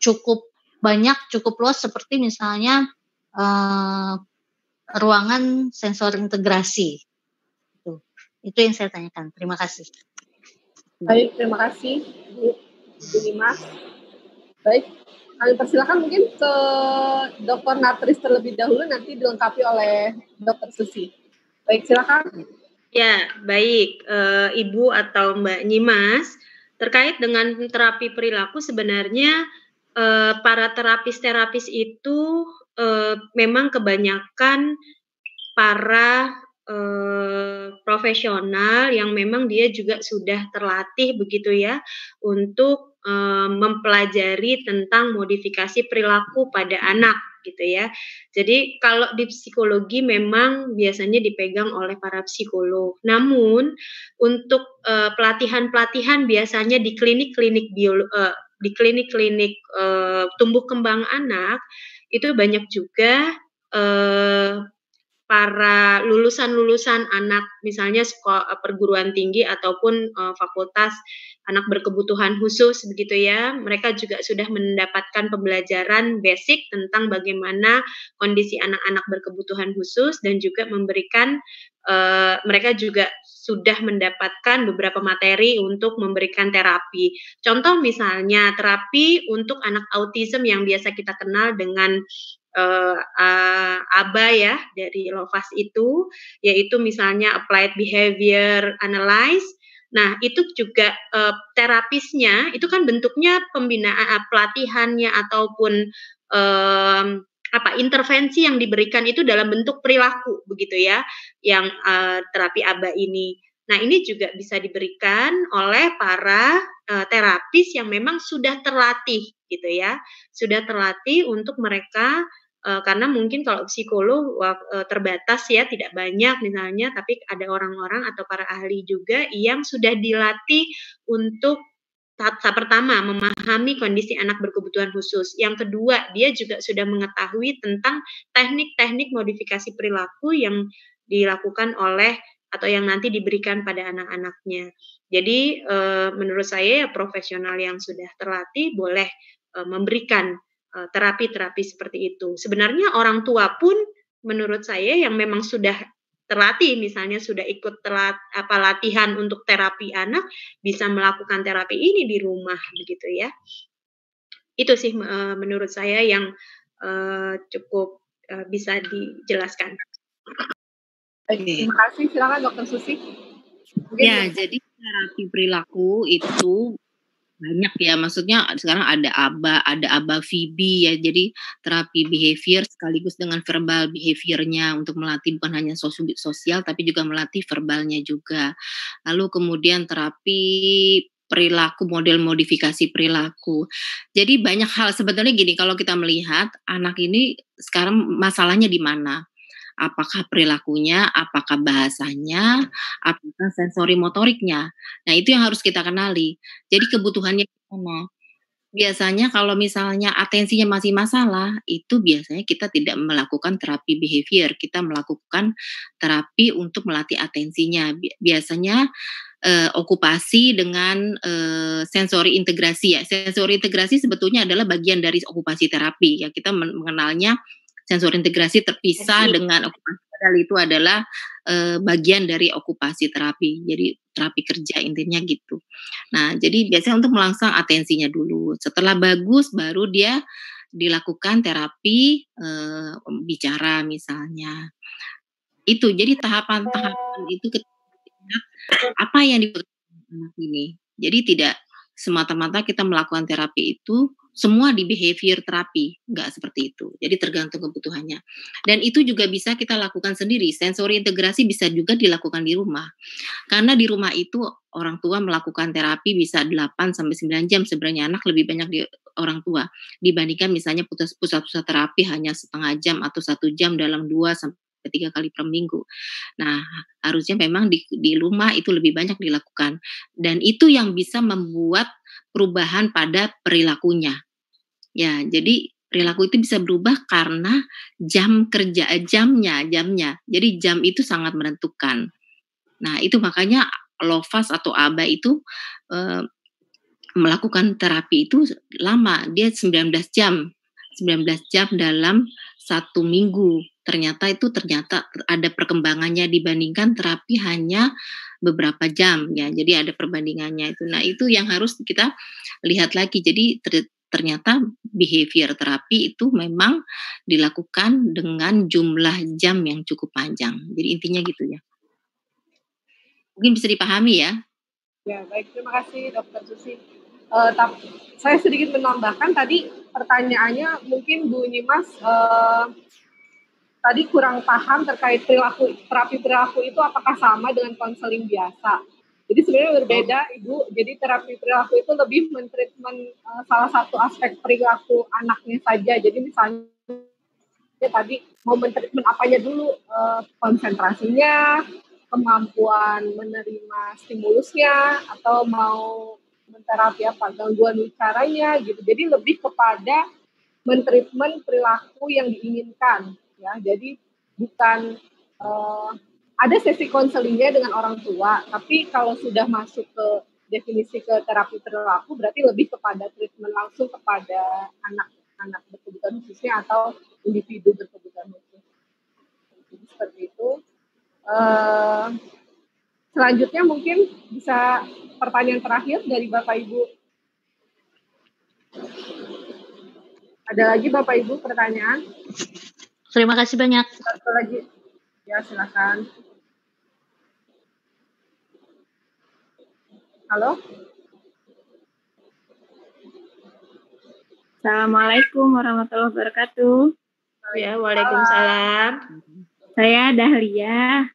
cukup banyak, cukup luas seperti misalnya uh, ruangan sensor integrasi itu yang saya tanyakan. Terima kasih. Nah. Baik, terima kasih. Bu Dimas. Baik, kami persilahkan mungkin ke Dokter Natris terlebih dahulu, nanti dilengkapi oleh Dokter Susi. Baik, silakan. Ya, baik. E, Ibu atau Mbak Nyimas, terkait dengan terapi perilaku sebenarnya e, para terapis-terapis itu e, memang kebanyakan para eh, profesional yang memang dia juga sudah terlatih begitu ya untuk eh, mempelajari tentang modifikasi perilaku pada anak gitu ya. Jadi kalau di psikologi memang biasanya dipegang oleh para psikolog. Namun untuk eh, pelatihan-pelatihan biasanya di klinik-klinik bio eh, di klinik-klinik uh, tumbuh kembang anak itu banyak juga uh, para lulusan-lulusan anak misalnya sekolah, eh, perguruan tinggi ataupun uh, fakultas anak berkebutuhan khusus begitu ya. Mereka juga sudah mendapatkan pembelajaran basic tentang bagaimana kondisi anak-anak berkebutuhan khusus dan juga memberikan uh, mereka juga sudah mendapatkan beberapa materi untuk memberikan terapi. Contoh misalnya terapi untuk anak autism yang biasa kita kenal dengan uh, uh, aba ya dari LOVAS itu yaitu misalnya applied behavior analysis Nah, itu juga uh, terapisnya itu kan bentuknya pembinaan eh, pelatihannya ataupun um, apa intervensi yang diberikan itu dalam bentuk perilaku begitu ya yang uh, terapi aba ini. Nah, ini juga bisa diberikan oleh para uh, terapis yang memang sudah terlatih gitu ya. Sudah terlatih untuk mereka Eh, karena mungkin kalau psikolog eh, terbatas ya tidak banyak misalnya tapi ada orang-orang atau para ahli juga yang sudah dilatih untuk tahap, pertama memahami kondisi anak berkebutuhan khusus. Yang kedua, dia juga sudah mengetahui tentang teknik-teknik modifikasi perilaku yang dilakukan oleh atau yang nanti diberikan pada anak-anaknya. Jadi eh, menurut saya ya, profesional yang sudah terlatih boleh memberikan Eh, terapi-terapi seperti itu. Sebenarnya orang tua pun menurut saya yang memang sudah terlatih misalnya sudah ikut telat apa latihan untuk terapi anak bisa melakukan terapi ini di rumah begitu ya. Itu sih eh, menurut saya yang eh, cukup bisa dijelaskan. Okay. Terima kasih, silakan Dokter Susi. ya, jadi terapi perilaku itu banyak ya maksudnya sekarang ada aba ada aba fibi ya jadi terapi behavior sekaligus dengan verbal behaviornya untuk melatih bukan hanya sosial tapi juga melatih verbalnya juga lalu kemudian terapi perilaku, model modifikasi perilaku. Jadi banyak hal sebetulnya gini kalau kita melihat anak ini sekarang masalahnya di mana? apakah perilakunya, apakah bahasanya, apakah sensori motoriknya. Nah, itu yang harus kita kenali. Jadi kebutuhannya sama. Biasanya kalau misalnya atensinya masih masalah, itu biasanya kita tidak melakukan terapi behavior, kita melakukan terapi untuk melatih atensinya. Biasanya eh, okupasi dengan eh, sensori integrasi ya. Sensori integrasi sebetulnya adalah bagian dari okupasi terapi ya. Kita mengenalnya sensor integrasi terpisah dengan okupasi padahal itu adalah uh, bagian dari okupasi terapi. Jadi terapi kerja intinya gitu. Nah, jadi biasanya untuk melangsang atensinya dulu. Setelah bagus baru dia dilakukan terapi uh, bicara misalnya. Itu jadi tahapan-tahapan oh. itu apa yang dibutuhkan ini. Jadi tidak semata-mata kita melakukan terapi itu semua di behavior terapi, nggak seperti itu. Jadi tergantung kebutuhannya. Dan itu juga bisa kita lakukan sendiri. Sensori integrasi bisa juga dilakukan di rumah. Karena di rumah itu orang tua melakukan terapi bisa 8 sampai 9 jam sebenarnya anak lebih banyak di orang tua dibandingkan misalnya pusat-pusat terapi hanya setengah jam atau satu jam dalam 2 sampai tiga kali per minggu. Nah, harusnya memang di, di rumah itu lebih banyak dilakukan. Dan itu yang bisa membuat perubahan pada perilakunya. Ya, jadi perilaku itu bisa berubah karena jam kerja eh, jamnya, jamnya. Jadi jam itu sangat menentukan. Nah, itu makanya lofas atau Aba itu eh, melakukan terapi itu lama, dia 19 jam. 19 jam dalam satu minggu. Ternyata itu ternyata ada perkembangannya dibandingkan terapi hanya beberapa jam ya. Jadi ada perbandingannya itu. Nah, itu yang harus kita lihat lagi. Jadi ter ternyata behavior terapi itu memang dilakukan dengan jumlah jam yang cukup panjang. Jadi intinya gitu ya. Mungkin bisa dipahami ya. Ya, baik. Terima kasih Dokter Susi. Uh, eh, tapi saya sedikit menambahkan tadi pertanyaannya mungkin Bu Nyimas uh, eh, tadi kurang paham terkait perilaku terapi perilaku itu apakah sama dengan konseling biasa. Jadi sebenarnya berbeda, oh. Ibu. Jadi terapi perilaku itu lebih mentreatment uh, salah satu aspek perilaku anaknya saja. Jadi misalnya ya, tadi mau mentreatment apanya dulu, uh, konsentrasinya, kemampuan menerima stimulusnya, atau mau menterapi apa gangguan bicaranya gitu. Jadi lebih kepada mentreatment perilaku yang diinginkan ya. Jadi bukan uh, ada sesi konselingnya dengan orang tua, tapi kalau sudah masuk ke definisi ke terapi perilaku berarti lebih kepada treatment langsung kepada anak-anak berkebutuhan khususnya atau individu berkebutuhan khusus. Jadi seperti itu. Uh, selanjutnya mungkin bisa pertanyaan terakhir dari Bapak Ibu. Ada lagi Bapak Ibu pertanyaan? Terima kasih banyak. Satu lagi. Ya, silakan. Halo? Assalamualaikum warahmatullahi wabarakatuh. Ya, Waalaikumsalam. Saya Dahlia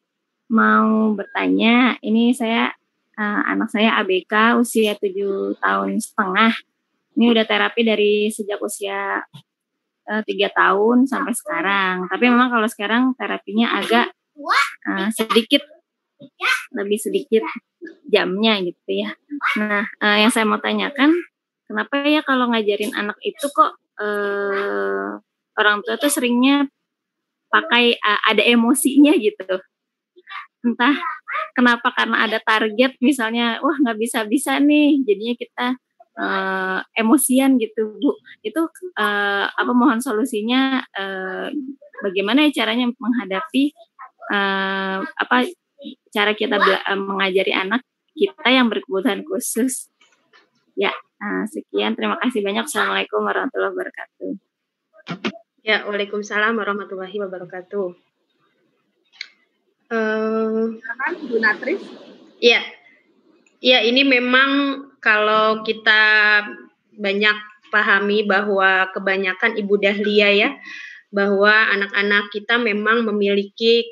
mau bertanya. Ini saya eh, anak saya ABK usia 7 tahun setengah. Ini udah terapi dari sejak usia Eh, tiga tahun sampai sekarang. Tapi memang kalau sekarang terapinya agak uh, sedikit ya. lebih sedikit jamnya gitu ya. Nah, uh, yang saya mau tanyakan, kenapa ya kalau ngajarin anak itu kok uh, orang tua tuh seringnya pakai uh, ada emosinya gitu. Entah kenapa karena ada target misalnya, wah nggak bisa bisa nih, jadinya kita uh, emosian gitu Bu. Itu uh, apa mohon solusinya uh, bagaimana ya caranya menghadapi uh, apa cara kita mengajari anak kita yang berkebutuhan khusus. Ya, uh, sekian terima kasih banyak. Assalamualaikum warahmatullahi wabarakatuh. Ya, Waalaikumsalam warahmatullahi wabarakatuh. Uh, Bu Natris? Iya. Ya, ini memang kalau kita banyak pahami bahwa kebanyakan Ibu Dahlia ya, bahwa anak-anak kita memang memiliki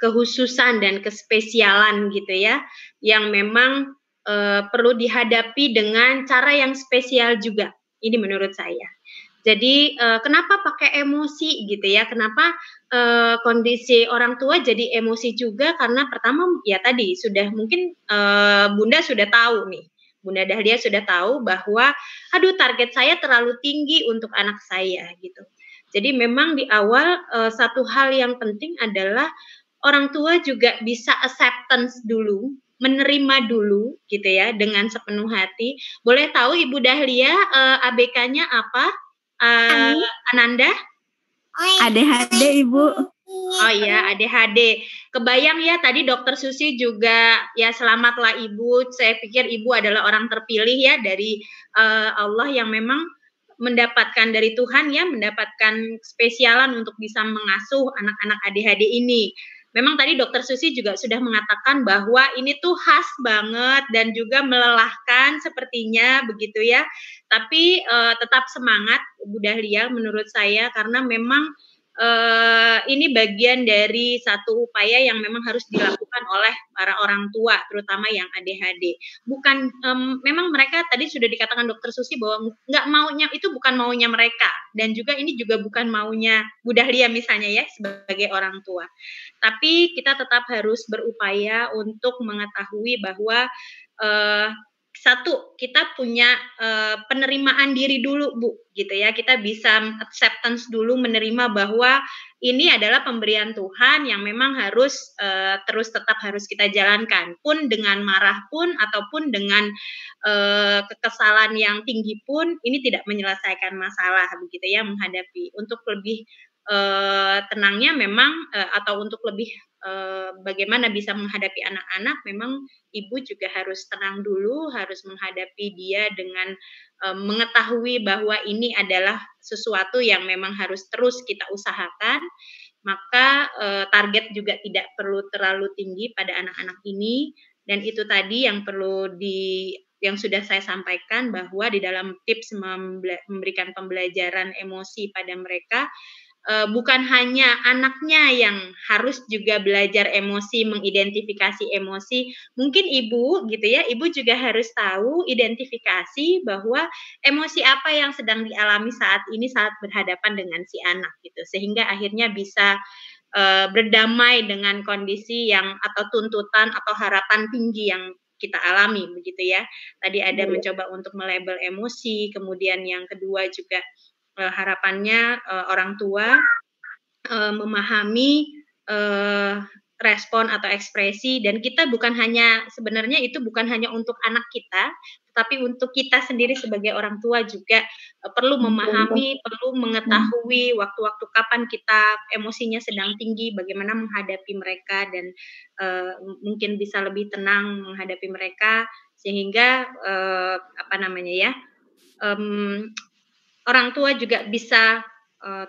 kehususan dan kespesialan gitu ya, yang memang e, perlu dihadapi dengan cara yang spesial juga. Ini menurut saya. Jadi e, kenapa pakai emosi gitu ya? Kenapa e, kondisi orang tua jadi emosi juga? Karena pertama ya tadi sudah mungkin e, bunda sudah tahu nih Bunda Dahlia sudah tahu bahwa aduh target saya terlalu tinggi untuk anak saya gitu. Jadi memang di awal eh, satu hal yang penting adalah orang tua juga bisa acceptance dulu menerima dulu gitu ya dengan sepenuh hati. Boleh tahu Ibu Dahlia eh, ABK-nya apa? Uh, Ananda? ADHD Ibu. Oh, oh iya, ADHD. Kebayang ya tadi Dokter Susi juga ya selamatlah Ibu. Saya pikir Ibu adalah orang terpilih ya dari uh, Allah yang memang mendapatkan dari Tuhan ya, mendapatkan spesialan untuk bisa mengasuh anak-anak ADHD ini. Memang tadi Dokter Susi juga sudah mengatakan bahwa ini tuh khas banget dan juga melelahkan sepertinya begitu ya. Tapi uh, tetap semangat Bu Dahlia menurut saya karena memang Eh, ini bagian dari satu upaya yang memang harus dilakukan oleh para orang tua, terutama yang ADHD. Bukan, um, memang mereka tadi sudah dikatakan dokter Susi bahwa nggak maunya itu bukan maunya mereka, dan juga ini juga bukan maunya Bu Dahlia misalnya ya sebagai orang tua. Tapi kita tetap harus berupaya untuk mengetahui bahwa uh, satu kita punya uh, penerimaan diri dulu bu gitu ya kita bisa acceptance dulu menerima bahwa ini adalah pemberian Tuhan yang memang harus uh, terus tetap harus kita jalankan pun dengan marah pun ataupun dengan uh, kekesalan yang tinggi pun ini tidak menyelesaikan masalah begitu ya menghadapi untuk lebih uh, tenangnya memang uh, atau untuk lebih Eh, bagaimana bisa menghadapi anak-anak memang ibu juga harus tenang dulu harus menghadapi dia dengan eh, mengetahui bahwa ini adalah sesuatu yang memang harus terus kita usahakan maka eh, target juga tidak perlu terlalu tinggi pada anak-anak ini dan itu tadi yang perlu di yang sudah saya sampaikan bahwa di dalam tips memberikan pembelajaran emosi pada mereka Eh, bukan hanya anaknya yang harus juga belajar emosi, mengidentifikasi emosi. Mungkin ibu gitu ya, ibu juga harus tahu identifikasi bahwa emosi apa yang sedang dialami saat ini saat berhadapan dengan si anak gitu. Sehingga akhirnya bisa uh, berdamai dengan kondisi yang atau tuntutan atau harapan tinggi yang kita alami begitu ya. Tadi ada iya, iya. mencoba untuk melebel emosi, kemudian yang kedua juga uh, harapannya uh, orang tua uh, memahami uh, respon atau ekspresi dan kita bukan hanya sebenarnya itu bukan hanya untuk anak kita tapi untuk kita sendiri sebagai orang tua juga uh, perlu memahami perlu mengetahui hmm. waktu-waktu kapan kita emosinya sedang tinggi bagaimana menghadapi mereka dan uh, mungkin bisa lebih tenang menghadapi mereka sehingga uh, apa namanya ya um, orang tua juga bisa uh,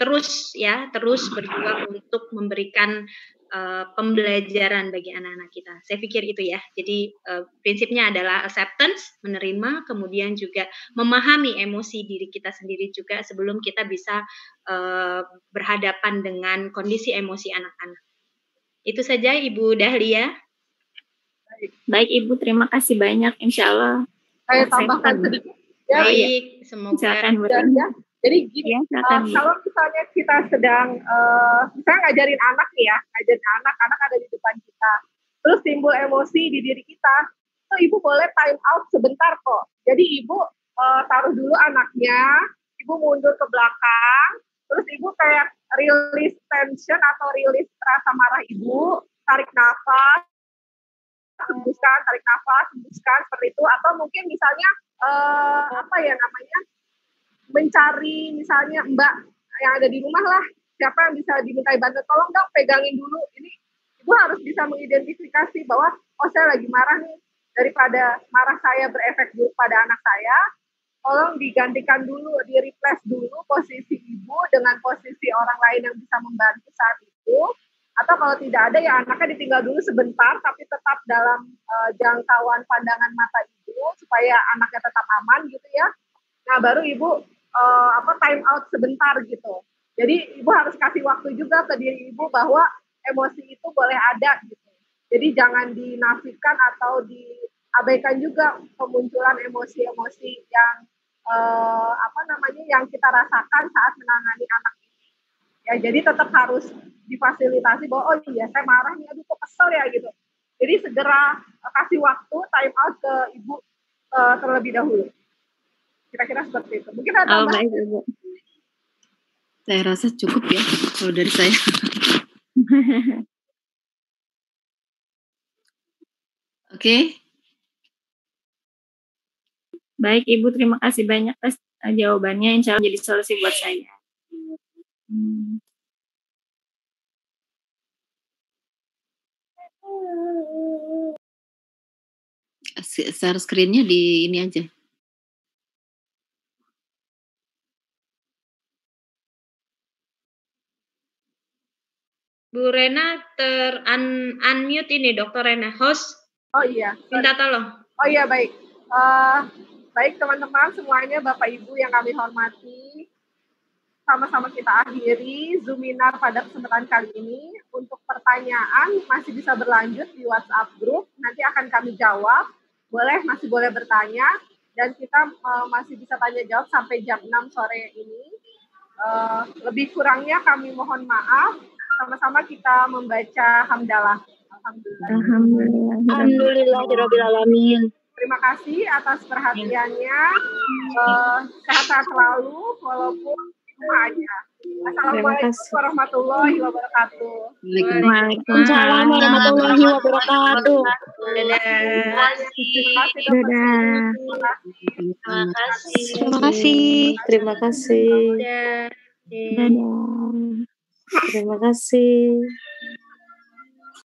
terus ya terus berjuang untuk memberikan uh, pembelajaran bagi anak-anak kita. Saya pikir itu ya. Jadi uh, prinsipnya adalah acceptance, menerima, kemudian juga memahami emosi diri kita sendiri juga sebelum kita bisa uh, berhadapan dengan kondisi emosi anak-anak. Itu saja Ibu Dahlia. Baik Ibu, terima kasih banyak. Insya Allah. Saya tambahkan sedikit Ya, oh, iya. Semoga. Silakan, Dan, ya, ya. Jadi gini, ya, uh, kalau misalnya kita sedang, uh, misalnya ngajarin anak ya, ngajarin anak, anak ada di depan kita. Terus timbul emosi di diri kita, itu oh, ibu boleh time out sebentar kok. Jadi ibu uh, taruh dulu anaknya, ibu mundur ke belakang, terus ibu kayak release tension atau release rasa marah ibu, tarik nafas, hembuskan tarik nafas hembuskan seperti itu atau mungkin misalnya uh, apa ya namanya mencari misalnya mbak yang ada di rumah lah siapa yang bisa dimintai bantuan tolong dong pegangin dulu ini ibu harus bisa mengidentifikasi bahwa oh saya lagi marah nih daripada marah saya berefek dulu pada anak saya tolong digantikan dulu di replace dulu posisi ibu dengan posisi orang lain yang bisa membantu saat itu atau kalau tidak ada ya anaknya ditinggal dulu sebentar tapi tetap dalam uh, jangkauan pandangan mata ibu supaya anaknya tetap aman gitu ya nah baru ibu uh, apa time out sebentar gitu jadi ibu harus kasih waktu juga ke diri ibu bahwa emosi itu boleh ada gitu jadi jangan dinafikan atau diabaikan juga kemunculan emosi-emosi yang uh, apa namanya yang kita rasakan saat menangani anak ya jadi tetap harus difasilitasi bahwa oh iya saya marah nih aduh kok kesel ya gitu jadi segera eh, kasih waktu time out ke ibu uh, terlebih dahulu kira-kira seperti itu mungkin ada oh, baik, ibu. saya rasa cukup ya kalau dari saya oke okay. Baik Ibu, terima kasih banyak atas eh, jawabannya. Insya Allah jadi solusi buat saya. Hmm. share screennya di ini aja. Bu Rena ter un unmute ini Dokter Rena host. Oh iya. Minta tolong. Oh iya baik. Uh, baik teman-teman semuanya Bapak Ibu yang kami hormati sama-sama kita akhiri Zoominar pada kesempatan kali ini. Untuk pertanyaan masih bisa berlanjut di WhatsApp group, nanti akan kami jawab. Boleh, masih boleh bertanya. Dan kita uh, masih bisa tanya jawab sampai jam 6 sore ini. Uh, lebih kurangnya kami mohon maaf. Sama-sama kita membaca hamdalah. Alhamdulillah. Alhamdulillah. Terima kasih atas perhatiannya. Uh, eh, sehat selalu, walaupun buka Assalamualaikum warahmatullahi wabarakatuh. Waalaikumsalam warahmatullahi wabarakatuh. Dadah. Dadah. Terima kasih. Terima kasih. Terima kasih. Dadah. Terima kasih.